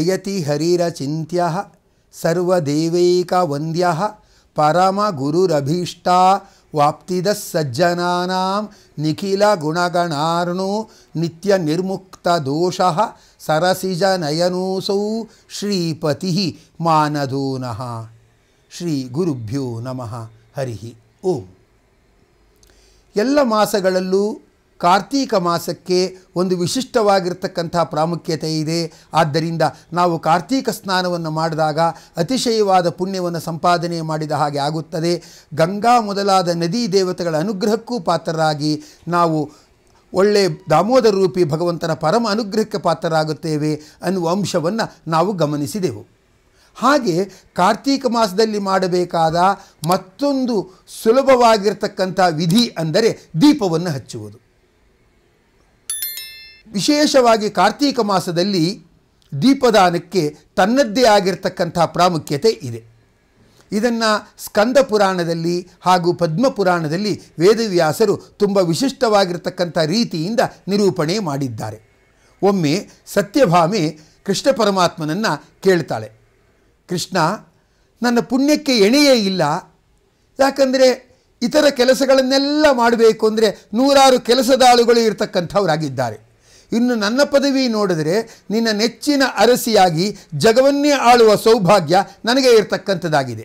ಜಯತಿ ಹರಿರ ಚಿಂತ್ಯ ಸರ್ವದೇವೈಕ ವಂದ್ಯ ಪರಮ ಗುರುರಭೀಷ್ಟ ವಾಪ್ತಿದ ಸಜ್ಜನಾ ನಿಖಿಲ ಗುಣಗಣಾರ್ಣು ನಿತ್ಯ ನಿರ್ಮುಕ್ತ ದೋಷ ಸರಸಿಜ ನಯನೋಸೌ ಶ್ರೀಪತಿ ಮಾನದೂನಃ ಶ್ರೀ ಗುರುಭ್ಯೋ ನಮಃ ಹರಿ ಓಂ ಎಲ್ಲ ಮಾಸಗಳಲ್ಲೂ ಕಾರ್ತೀಕ ಮಾಸಕ್ಕೆ ಒಂದು ವಿಶಿಷ್ಟವಾಗಿರ್ತಕ್ಕಂಥ ಪ್ರಾಮುಖ್ಯತೆ ಇದೆ ಆದ್ದರಿಂದ ನಾವು ಕಾರ್ತೀಕ ಸ್ನಾನವನ್ನು ಮಾಡಿದಾಗ ಅತಿಶಯವಾದ ಪುಣ್ಯವನ್ನು ಸಂಪಾದನೆ ಮಾಡಿದ ಹಾಗೆ ಆಗುತ್ತದೆ ಗಂಗಾ ಮೊದಲಾದ ನದಿ ದೇವತೆಗಳ ಅನುಗ್ರಹಕ್ಕೂ ಪಾತ್ರರಾಗಿ ನಾವು ಒಳ್ಳೆ ದಾಮೋದರ ರೂಪಿ ಭಗವಂತನ ಪರಮ ಅನುಗ್ರಹಕ್ಕೆ ಪಾತ್ರರಾಗುತ್ತೇವೆ ಅನ್ನುವ ಅಂಶವನ್ನು ನಾವು ಗಮನಿಸಿದೆವು ಹಾಗೆ ಕಾರ್ತೀಕ ಮಾಸದಲ್ಲಿ ಮಾಡಬೇಕಾದ ಮತ್ತೊಂದು ಸುಲಭವಾಗಿರತಕ್ಕಂಥ ವಿಧಿ ಅಂದರೆ ದೀಪವನ್ನು ಹಚ್ಚುವುದು ವಿಶೇಷವಾಗಿ ಕಾರ್ತೀಕ ಮಾಸದಲ್ಲಿ ದೀಪದಾನಕ್ಕೆ ತನ್ನದ್ದೇ ಆಗಿರ್ತಕ್ಕಂಥ ಪ್ರಾಮುಖ್ಯತೆ ಇದೆ ಇದನ್ನು ಸ್ಕಂದ ಪುರಾಣದಲ್ಲಿ ಹಾಗೂ ಪದ್ಮ ಪುರಾಣದಲ್ಲಿ ವೇದವ್ಯಾಸರು ತುಂಬ ವಿಶಿಷ್ಟವಾಗಿರ್ತಕ್ಕಂಥ ರೀತಿಯಿಂದ ನಿರೂಪಣೆ ಮಾಡಿದ್ದಾರೆ ಒಮ್ಮೆ ಸತ್ಯಭಾಮೆ ಕೃಷ್ಣ ಪರಮಾತ್ಮನನ್ನು ಕೇಳ್ತಾಳೆ ಕೃಷ್ಣ ನನ್ನ ಪುಣ್ಯಕ್ಕೆ ಎಣೆಯೇ ಇಲ್ಲ ಯಾಕಂದರೆ ಇತರ ಕೆಲಸಗಳನ್ನೆಲ್ಲ ಮಾಡಬೇಕು ಅಂದರೆ ನೂರಾರು ಕೆಲಸದಾಳುಗಳು ಇರತಕ್ಕಂಥವರಾಗಿದ್ದಾರೆ ಇನ್ನು ನನ್ನ ಪದವಿ ನೋಡಿದರೆ ನಿನ್ನ ನೆಚ್ಚಿನ ಅರಸಿಯಾಗಿ ಜಗವನ್ನೇ ಆಳುವ ಸೌಭಾಗ್ಯ ನನಗೆ ಇರತಕ್ಕಂಥದ್ದಾಗಿದೆ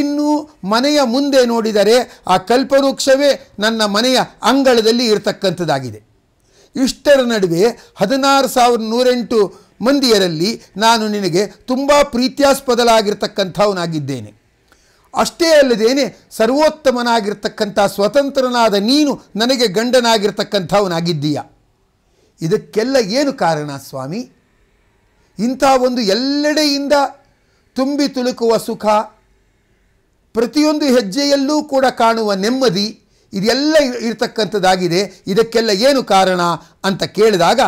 ಇನ್ನು ಮನೆಯ ಮುಂದೆ ನೋಡಿದರೆ ಆ ಕಲ್ಪವೃಕ್ಷವೇ ನನ್ನ ಮನೆಯ ಅಂಗಳದಲ್ಲಿ ಇರತಕ್ಕಂಥದ್ದಾಗಿದೆ ಇಷ್ಟರ ನಡುವೆ ಹದಿನಾರು ಸಾವಿರದ ನೂರೆಂಟು ಮಂದಿಯರಲ್ಲಿ ನಾನು ನಿನಗೆ ತುಂಬ ಪ್ರೀತ್ಯಾಸ್ಪದಲಾಗಿರ್ತಕ್ಕಂಥವನಾಗಿದ್ದೇನೆ ಅಷ್ಟೇ ಅಲ್ಲದೇನೆ ಸರ್ವೋತ್ತಮನಾಗಿರ್ತಕ್ಕಂಥ ಸ್ವತಂತ್ರನಾದ ನೀನು ನನಗೆ ಗಂಡನಾಗಿರ್ತಕ್ಕಂಥವನಾಗಿದ್ದೀಯಾ ಇದಕ್ಕೆಲ್ಲ ಏನು ಕಾರಣ ಸ್ವಾಮಿ ಇಂಥ ಒಂದು ಎಲ್ಲೆಡೆಯಿಂದ ತುಂಬಿ ತುಳುಕುವ ಸುಖ ಪ್ರತಿಯೊಂದು ಹೆಜ್ಜೆಯಲ್ಲೂ ಕೂಡ ಕಾಣುವ ನೆಮ್ಮದಿ ಇದೆಲ್ಲ ಇರತಕ್ಕಂಥದ್ದಾಗಿದೆ ಇದಕ್ಕೆಲ್ಲ ಏನು ಕಾರಣ ಅಂತ ಕೇಳಿದಾಗ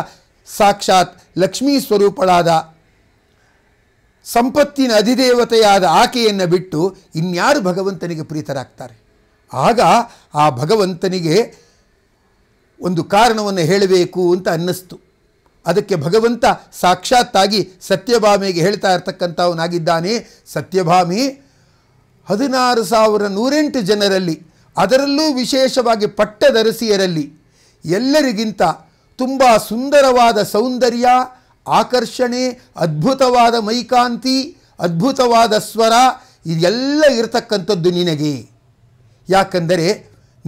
ಸಾಕ್ಷಾತ್ ಲಕ್ಷ್ಮೀ ಸ್ವರೂಪಳಾದ ಸಂಪತ್ತಿನ ಅಧಿದೇವತೆಯಾದ ಆಕೆಯನ್ನು ಬಿಟ್ಟು ಇನ್ಯಾರು ಭಗವಂತನಿಗೆ ಪ್ರೀತರಾಗ್ತಾರೆ ಆಗ ಆ ಭಗವಂತನಿಗೆ ಒಂದು ಕಾರಣವನ್ನು ಹೇಳಬೇಕು ಅಂತ ಅನ್ನಿಸ್ತು ಅದಕ್ಕೆ ಭಗವಂತ ಸಾಕ್ಷಾತ್ತಾಗಿ ಸತ್ಯಭಾಮಿಗೆ ಹೇಳ್ತಾ ಇರ್ತಕ್ಕಂಥವನಾಗಿದ್ದಾನೆ ಸತ್ಯಭಾಮಿ ಹದಿನಾರು ಸಾವಿರ ನೂರೆಂಟು ಜನರಲ್ಲಿ ಅದರಲ್ಲೂ ವಿಶೇಷವಾಗಿ ಪಟ್ಟದರಸಿಯರಲ್ಲಿ ಎಲ್ಲರಿಗಿಂತ ತುಂಬ ಸುಂದರವಾದ ಸೌಂದರ್ಯ ಆಕರ್ಷಣೆ ಅದ್ಭುತವಾದ ಮೈಕಾಂತಿ ಅದ್ಭುತವಾದ ಸ್ವರ ಇದೆಲ್ಲ ಇರತಕ್ಕಂಥದ್ದು ನಿನಗೆ ಯಾಕಂದರೆ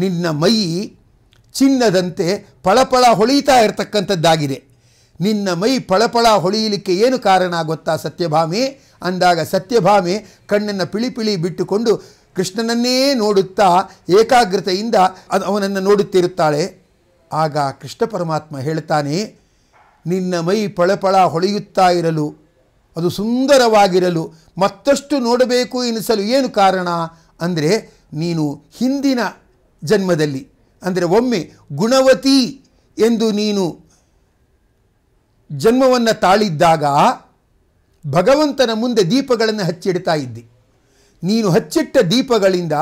ನಿನ್ನ ಮೈ ಚಿನ್ನದಂತೆ ಪಳಪಳ ಹೊಳೀತಾ ಇರತಕ್ಕಂಥದ್ದಾಗಿದೆ ನಿನ್ನ ಮೈ ಪಳಪಳ ಹೊಳೆಯಲಿಕ್ಕೆ ಏನು ಕಾರಣ ಗೊತ್ತಾ ಸತ್ಯಭಾಮಿ ಅಂದಾಗ ಸತ್ಯಭಾಮಿ ಕಣ್ಣನ್ನು ಪಿಳಿಪಿಳಿ ಬಿಟ್ಟುಕೊಂಡು ಕೃಷ್ಣನನ್ನೇ ನೋಡುತ್ತಾ ಏಕಾಗ್ರತೆಯಿಂದ ಅದು ಅವನನ್ನು ನೋಡುತ್ತಿರುತ್ತಾಳೆ ಆಗ ಕೃಷ್ಣ ಪರಮಾತ್ಮ ಹೇಳ್ತಾನೆ ನಿನ್ನ ಮೈ ಪಳಪಳ ಹೊಳೆಯುತ್ತಾ ಇರಲು ಅದು ಸುಂದರವಾಗಿರಲು ಮತ್ತಷ್ಟು ನೋಡಬೇಕು ಎನಿಸಲು ಏನು ಕಾರಣ ಅಂದರೆ ನೀನು ಹಿಂದಿನ ಜನ್ಮದಲ್ಲಿ ಅಂದರೆ ಒಮ್ಮೆ ಗುಣವತಿ ಎಂದು ನೀನು ಜನ್ಮವನ್ನು ತಾಳಿದ್ದಾಗ ಭಗವಂತನ ಮುಂದೆ ದೀಪಗಳನ್ನು ಹಚ್ಚಿಡ್ತಾ ಇದ್ದಿ ನೀನು ಹಚ್ಚಿಟ್ಟ ದೀಪಗಳಿಂದ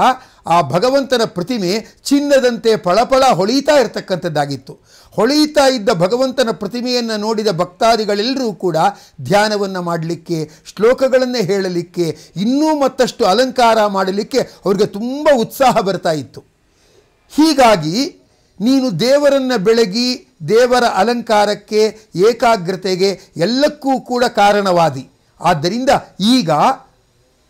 ಆ ಭಗವಂತನ ಪ್ರತಿಮೆ ಚಿನ್ನದಂತೆ ಫಳಫಳ ಹೊಳೀತಾ ಇರತಕ್ಕಂಥದ್ದಾಗಿತ್ತು ಹೊಳೆಯುತ್ತಾ ಇದ್ದ ಭಗವಂತನ ಪ್ರತಿಮೆಯನ್ನು ನೋಡಿದ ಭಕ್ತಾದಿಗಳೆಲ್ಲರೂ ಕೂಡ ಧ್ಯಾನವನ್ನು ಮಾಡಲಿಕ್ಕೆ ಶ್ಲೋಕಗಳನ್ನು ಹೇಳಲಿಕ್ಕೆ ಇನ್ನೂ ಮತ್ತಷ್ಟು ಅಲಂಕಾರ ಮಾಡಲಿಕ್ಕೆ ಅವರಿಗೆ ತುಂಬ ಉತ್ಸಾಹ ಬರ್ತಾ ಇತ್ತು ಹೀಗಾಗಿ ನೀನು ದೇವರನ್ನು ಬೆಳಗಿ ದೇವರ ಅಲಂಕಾರಕ್ಕೆ ಏಕಾಗ್ರತೆಗೆ ಎಲ್ಲಕ್ಕೂ ಕೂಡ ಕಾರಣವಾದಿ ಆದ್ದರಿಂದ ಈಗ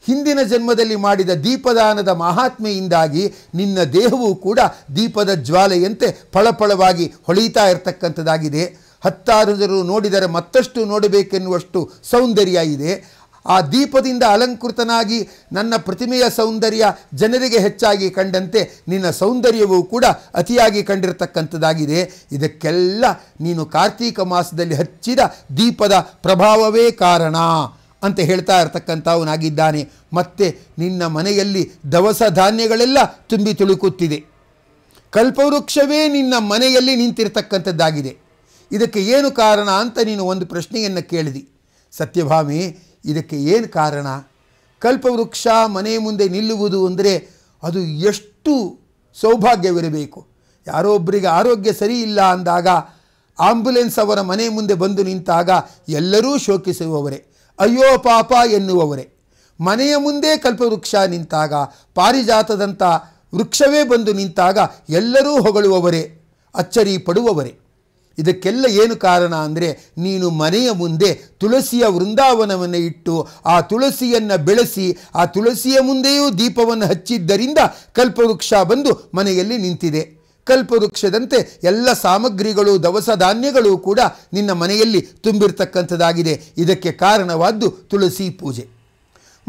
ಹಿಂದಿನ ಜನ್ಮದಲ್ಲಿ ಮಾಡಿದ ದೀಪದಾನದ ಮಹಾತ್ಮೆಯಿಂದಾಗಿ ನಿನ್ನ ದೇಹವು ಕೂಡ ದೀಪದ ಜ್ವಾಲೆಯಂತೆ ಫಳಫಳವಾಗಿ ಹೊಳೆಯುತ್ತಾ ಇರತಕ್ಕಂಥದ್ದಾಗಿದೆ ಹತ್ತಾರು ಜನರು ನೋಡಿದರೆ ಮತ್ತಷ್ಟು ನೋಡಬೇಕೆನ್ನುವಷ್ಟು ಸೌಂದರ್ಯ ಇದೆ ಆ ದೀಪದಿಂದ ಅಲಂಕೃತನಾಗಿ ನನ್ನ ಪ್ರತಿಮೆಯ ಸೌಂದರ್ಯ ಜನರಿಗೆ ಹೆಚ್ಚಾಗಿ ಕಂಡಂತೆ ನಿನ್ನ ಸೌಂದರ್ಯವೂ ಕೂಡ ಅತಿಯಾಗಿ ಕಂಡಿರತಕ್ಕಂಥದ್ದಾಗಿದೆ ಇದಕ್ಕೆಲ್ಲ ನೀನು ಕಾರ್ತೀಕ ಮಾಸದಲ್ಲಿ ಹಚ್ಚಿದ ದೀಪದ ಪ್ರಭಾವವೇ ಕಾರಣ ಅಂತ ಹೇಳ್ತಾ ಇರತಕ್ಕಂಥವನಾಗಿದ್ದಾನೆ ಮತ್ತೆ ನಿನ್ನ ಮನೆಯಲ್ಲಿ ದವಸ ಧಾನ್ಯಗಳೆಲ್ಲ ತುಂಬಿ ತುಳುಕುತ್ತಿದೆ ಕಲ್ಪವೃಕ್ಷವೇ ನಿನ್ನ ಮನೆಯಲ್ಲಿ ನಿಂತಿರತಕ್ಕಂಥದ್ದಾಗಿದೆ ಇದಕ್ಕೆ ಏನು ಕಾರಣ ಅಂತ ನೀನು ಒಂದು ಪ್ರಶ್ನೆಯನ್ನು ಕೇಳಿದಿ ಸತ್ಯಭಾಮಿ ಇದಕ್ಕೆ ಏನು ಕಾರಣ ಕಲ್ಪವೃಕ್ಷ ಮನೆ ಮುಂದೆ ನಿಲ್ಲುವುದು ಅಂದರೆ ಅದು ಎಷ್ಟು ಸೌಭಾಗ್ಯವಿರಬೇಕು ಯಾರೋ ಒಬ್ಬರಿಗೆ ಆರೋಗ್ಯ ಸರಿ ಇಲ್ಲ ಅಂದಾಗ ಆಂಬ್ಯುಲೆನ್ಸ್ ಅವರ ಮನೆ ಮುಂದೆ ಬಂದು ನಿಂತಾಗ ಎಲ್ಲರೂ ಶೋಕಿಸುವವರೇ ಅಯ್ಯೋ ಪಾಪ ಎನ್ನುವವರೇ ಮನೆಯ ಮುಂದೆ ಕಲ್ಪವೃಕ್ಷ ನಿಂತಾಗ ಪಾರಿಜಾತದಂಥ ವೃಕ್ಷವೇ ಬಂದು ನಿಂತಾಗ ಎಲ್ಲರೂ ಹೊಗಳುವವರೇ ಅಚ್ಚರಿ ಪಡುವವರೇ ಇದಕ್ಕೆಲ್ಲ ಏನು ಕಾರಣ ಅಂದರೆ ನೀನು ಮನೆಯ ಮುಂದೆ ತುಳಸಿಯ ವೃಂದಾವನವನ್ನು ಇಟ್ಟು ಆ ತುಳಸಿಯನ್ನು ಬೆಳೆಸಿ ಆ ತುಳಸಿಯ ಮುಂದೆಯೂ ದೀಪವನ್ನು ಹಚ್ಚಿದ್ದರಿಂದ ಕಲ್ಪವೃಕ್ಷ ಬಂದು ಮನೆಯಲ್ಲಿ ನಿಂತಿದೆ ಕಲ್ಪವೃಕ್ಷದಂತೆ ಎಲ್ಲ ಸಾಮಗ್ರಿಗಳು ದವಸ ಧಾನ್ಯಗಳು ಕೂಡ ನಿನ್ನ ಮನೆಯಲ್ಲಿ ತುಂಬಿರ್ತಕ್ಕಂಥದ್ದಾಗಿದೆ ಇದಕ್ಕೆ ಕಾರಣವಾದ್ದು ತುಳಸಿ ಪೂಜೆ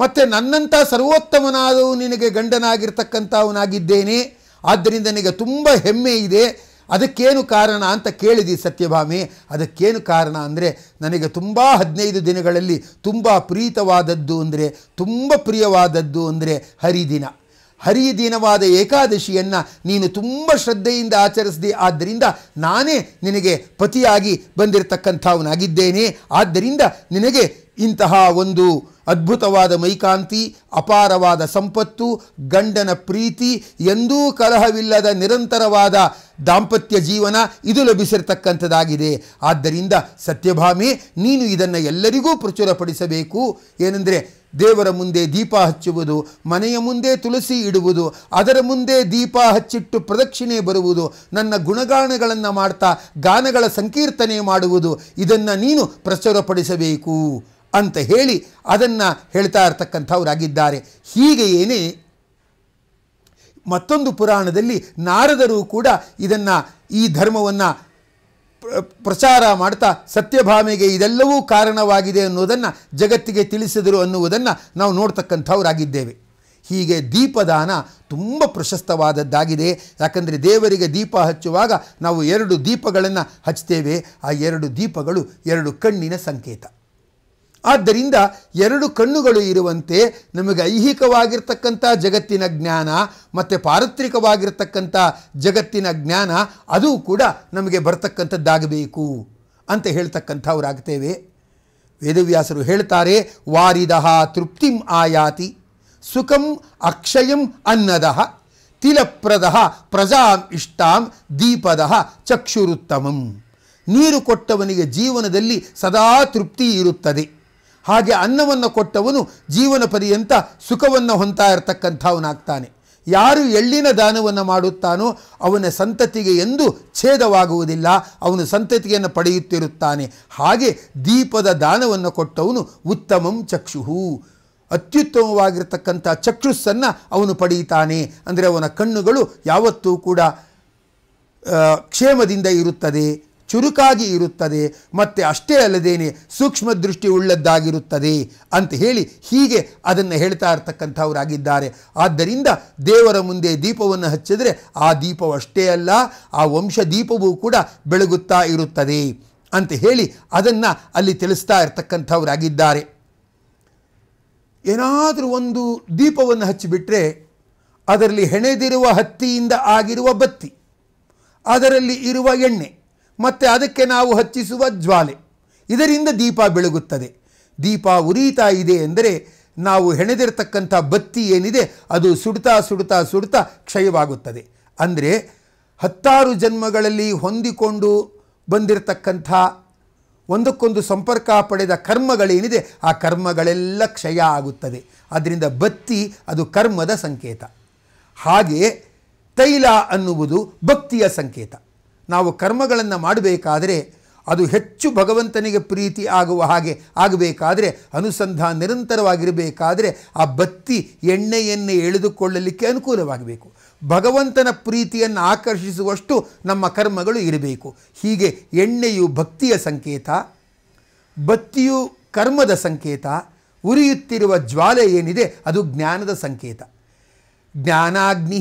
ಮತ್ತು ನನ್ನಂಥ ಸರ್ವೋತ್ತಮನಾದವು ನಿನಗೆ ಗಂಡನಾಗಿರ್ತಕ್ಕಂಥವನಾಗಿದ್ದೇನೆ ಆದ್ದರಿಂದ ನನಗೆ ತುಂಬ ಹೆಮ್ಮೆ ಇದೆ ಅದಕ್ಕೇನು ಕಾರಣ ಅಂತ ಕೇಳಿದಿ ಸತ್ಯಭಾಮಿ ಅದಕ್ಕೇನು ಕಾರಣ ಅಂದರೆ ನನಗೆ ತುಂಬ ಹದಿನೈದು ದಿನಗಳಲ್ಲಿ ತುಂಬ ಪ್ರೀತವಾದದ್ದು ಅಂದರೆ ತುಂಬ ಪ್ರಿಯವಾದದ್ದು ಅಂದರೆ ಹರಿದಿನ ಹರಿದಿನವಾದ ಏಕಾದಶಿಯನ್ನು ನೀನು ತುಂಬ ಶ್ರದ್ಧೆಯಿಂದ ಆಚರಿಸಿದೆ ಆದ್ದರಿಂದ ನಾನೇ ನಿನಗೆ ಪತಿಯಾಗಿ ಬಂದಿರತಕ್ಕಂಥವನಾಗಿದ್ದೇನೆ ಆದ್ದರಿಂದ ನಿನಗೆ ಇಂತಹ ಒಂದು ಅದ್ಭುತವಾದ ಮೈಕಾಂತಿ ಅಪಾರವಾದ ಸಂಪತ್ತು ಗಂಡನ ಪ್ರೀತಿ ಎಂದೂ ಕಲಹವಿಲ್ಲದ ನಿರಂತರವಾದ ದಾಂಪತ್ಯ ಜೀವನ ಇದು ಲಭಿಸಿರ್ತಕ್ಕಂಥದ್ದಾಗಿದೆ ಆದ್ದರಿಂದ ಸತ್ಯಭಾಮಿ ನೀನು ಇದನ್ನು ಎಲ್ಲರಿಗೂ ಪ್ರಚುರಪಡಿಸಬೇಕು ಏನೆಂದರೆ ದೇವರ ಮುಂದೆ ದೀಪ ಹಚ್ಚುವುದು ಮನೆಯ ಮುಂದೆ ತುಳಸಿ ಇಡುವುದು ಅದರ ಮುಂದೆ ದೀಪ ಹಚ್ಚಿಟ್ಟು ಪ್ರದಕ್ಷಿಣೆ ಬರುವುದು ನನ್ನ ಗುಣಗಾನಗಳನ್ನು ಮಾಡ್ತಾ ಗಾನಗಳ ಸಂಕೀರ್ತನೆ ಮಾಡುವುದು ಇದನ್ನು ನೀನು ಪ್ರಚುರಪಡಿಸಬೇಕು ಅಂತ ಹೇಳಿ ಅದನ್ನು ಹೇಳ್ತಾ ಇರ್ತಕ್ಕಂಥವರಾಗಿದ್ದಾರೆ ಏನೇ ಮತ್ತೊಂದು ಪುರಾಣದಲ್ಲಿ ನಾರದರು ಕೂಡ ಇದನ್ನು ಈ ಧರ್ಮವನ್ನು ಪ್ರಚಾರ ಮಾಡ್ತಾ ಸತ್ಯಭಾಮೆಗೆ ಇದೆಲ್ಲವೂ ಕಾರಣವಾಗಿದೆ ಅನ್ನೋದನ್ನು ಜಗತ್ತಿಗೆ ತಿಳಿಸಿದರು ಅನ್ನುವುದನ್ನು ನಾವು ನೋಡ್ತಕ್ಕಂಥವರಾಗಿದ್ದೇವೆ ಹೀಗೆ ದೀಪದಾನ ತುಂಬ ಪ್ರಶಸ್ತವಾದದ್ದಾಗಿದೆ ಯಾಕಂದರೆ ದೇವರಿಗೆ ದೀಪ ಹಚ್ಚುವಾಗ ನಾವು ಎರಡು ದೀಪಗಳನ್ನು ಹಚ್ತೇವೆ ಆ ಎರಡು ದೀಪಗಳು ಎರಡು ಕಣ್ಣಿನ ಸಂಕೇತ ಆದ್ದರಿಂದ ಎರಡು ಕಣ್ಣುಗಳು ಇರುವಂತೆ ನಮಗೆ ಐಹಿಕವಾಗಿರ್ತಕ್ಕಂಥ ಜಗತ್ತಿನ ಜ್ಞಾನ ಮತ್ತು ಪಾರತ್ರಿಕವಾಗಿರ್ತಕ್ಕಂಥ ಜಗತ್ತಿನ ಜ್ಞಾನ ಅದು ಕೂಡ ನಮಗೆ ಬರ್ತಕ್ಕಂಥದ್ದಾಗಬೇಕು ಅಂತ ಹೇಳ್ತಕ್ಕಂಥವರಾಗ್ತೇವೆ ವೇದವ್ಯಾಸರು ಹೇಳ್ತಾರೆ ವಾರಿದಹ ತೃಪ್ತಿಂ ಆಯಾತಿ ಸುಖಂ ಅಕ್ಷಯಂ ಅನ್ನದಹ ತಿಲಪ್ರದ ಪ್ರಜಾಂ ಇಷ್ಟಾಂ ದೀಪದ ಚಕ್ಷುರುತ್ತಮಂ ನೀರು ಕೊಟ್ಟವನಿಗೆ ಜೀವನದಲ್ಲಿ ಸದಾ ತೃಪ್ತಿ ಇರುತ್ತದೆ ಹಾಗೆ ಅನ್ನವನ್ನು ಕೊಟ್ಟವನು ಜೀವನ ಪರ್ಯಂತ ಸುಖವನ್ನು ಹೊಂತಾ ಇರತಕ್ಕಂಥವನಾಗ್ತಾನೆ ಯಾರು ಎಳ್ಳಿನ ದಾನವನ್ನು ಮಾಡುತ್ತಾನೋ ಅವನ ಸಂತತಿಗೆ ಎಂದು ಛೇದವಾಗುವುದಿಲ್ಲ ಅವನು ಸಂತತಿಯನ್ನು ಪಡೆಯುತ್ತಿರುತ್ತಾನೆ ಹಾಗೆ ದೀಪದ ದಾನವನ್ನು ಕೊಟ್ಟವನು ಉತ್ತಮಂ ಚಕ್ಷುಹು ಅತ್ಯುತ್ತಮವಾಗಿರತಕ್ಕಂಥ ಚಕ್ಷುಸ್ಸನ್ನು ಅವನು ಪಡೆಯುತ್ತಾನೆ ಅಂದರೆ ಅವನ ಕಣ್ಣುಗಳು ಯಾವತ್ತೂ ಕೂಡ ಕ್ಷೇಮದಿಂದ ಇರುತ್ತದೆ ಚುರುಕಾಗಿ ಇರುತ್ತದೆ ಮತ್ತು ಅಷ್ಟೇ ಅಲ್ಲದೇನೆ ಸೂಕ್ಷ್ಮ ದೃಷ್ಟಿ ಉಳ್ಳದ್ದಾಗಿರುತ್ತದೆ ಅಂತ ಹೇಳಿ ಹೀಗೆ ಅದನ್ನು ಹೇಳ್ತಾ ಇರ್ತಕ್ಕಂಥವರಾಗಿದ್ದಾರೆ ಆದ್ದರಿಂದ ದೇವರ ಮುಂದೆ ದೀಪವನ್ನು ಹಚ್ಚಿದರೆ ಆ ದೀಪವಷ್ಟೇ ಅಲ್ಲ ಆ ವಂಶ ದೀಪವೂ ಕೂಡ ಬೆಳಗುತ್ತಾ ಇರುತ್ತದೆ ಅಂತ ಹೇಳಿ ಅದನ್ನು ಅಲ್ಲಿ ತಿಳಿಸ್ತಾ ಇರ್ತಕ್ಕಂಥವರಾಗಿದ್ದಾರೆ ಏನಾದರೂ ಒಂದು ದೀಪವನ್ನು ಹಚ್ಚಿಬಿಟ್ರೆ ಅದರಲ್ಲಿ ಹೆಣೆದಿರುವ ಹತ್ತಿಯಿಂದ ಆಗಿರುವ ಬತ್ತಿ ಅದರಲ್ಲಿ ಇರುವ ಎಣ್ಣೆ ಮತ್ತು ಅದಕ್ಕೆ ನಾವು ಹಚ್ಚಿಸುವ ಜ್ವಾಲೆ ಇದರಿಂದ ದೀಪ ಬೆಳಗುತ್ತದೆ ದೀಪ ಉರಿತಾ ಇದೆ ಎಂದರೆ ನಾವು ಹೆಣೆದಿರತಕ್ಕಂಥ ಬತ್ತಿ ಏನಿದೆ ಅದು ಸುಡ್ತಾ ಸುಡ್ತಾ ಸುಡ್ತಾ ಕ್ಷಯವಾಗುತ್ತದೆ ಅಂದರೆ ಹತ್ತಾರು ಜನ್ಮಗಳಲ್ಲಿ ಹೊಂದಿಕೊಂಡು ಬಂದಿರತಕ್ಕಂಥ ಒಂದಕ್ಕೊಂದು ಸಂಪರ್ಕ ಪಡೆದ ಕರ್ಮಗಳೇನಿದೆ ಆ ಕರ್ಮಗಳೆಲ್ಲ ಕ್ಷಯ ಆಗುತ್ತದೆ ಅದರಿಂದ ಬತ್ತಿ ಅದು ಕರ್ಮದ ಸಂಕೇತ ಹಾಗೆ ತೈಲ ಅನ್ನುವುದು ಭಕ್ತಿಯ ಸಂಕೇತ ನಾವು ಕರ್ಮಗಳನ್ನು ಮಾಡಬೇಕಾದರೆ ಅದು ಹೆಚ್ಚು ಭಗವಂತನಿಗೆ ಪ್ರೀತಿ ಆಗುವ ಹಾಗೆ ಆಗಬೇಕಾದರೆ ಅನುಸಂಧಾನ ನಿರಂತರವಾಗಿರಬೇಕಾದರೆ ಆ ಬತ್ತಿ ಎಣ್ಣೆಯನ್ನು ಎಳೆದುಕೊಳ್ಳಲಿಕ್ಕೆ ಅನುಕೂಲವಾಗಬೇಕು ಭಗವಂತನ ಪ್ರೀತಿಯನ್ನು ಆಕರ್ಷಿಸುವಷ್ಟು ನಮ್ಮ ಕರ್ಮಗಳು ಇರಬೇಕು ಹೀಗೆ ಎಣ್ಣೆಯು ಭಕ್ತಿಯ ಸಂಕೇತ ಬತ್ತಿಯು ಕರ್ಮದ ಸಂಕೇತ ಉರಿಯುತ್ತಿರುವ ಜ್ವಾಲೆ ಏನಿದೆ ಅದು ಜ್ಞಾನದ ಸಂಕೇತ ಜ್ಞಾನಾಗ್ನಿ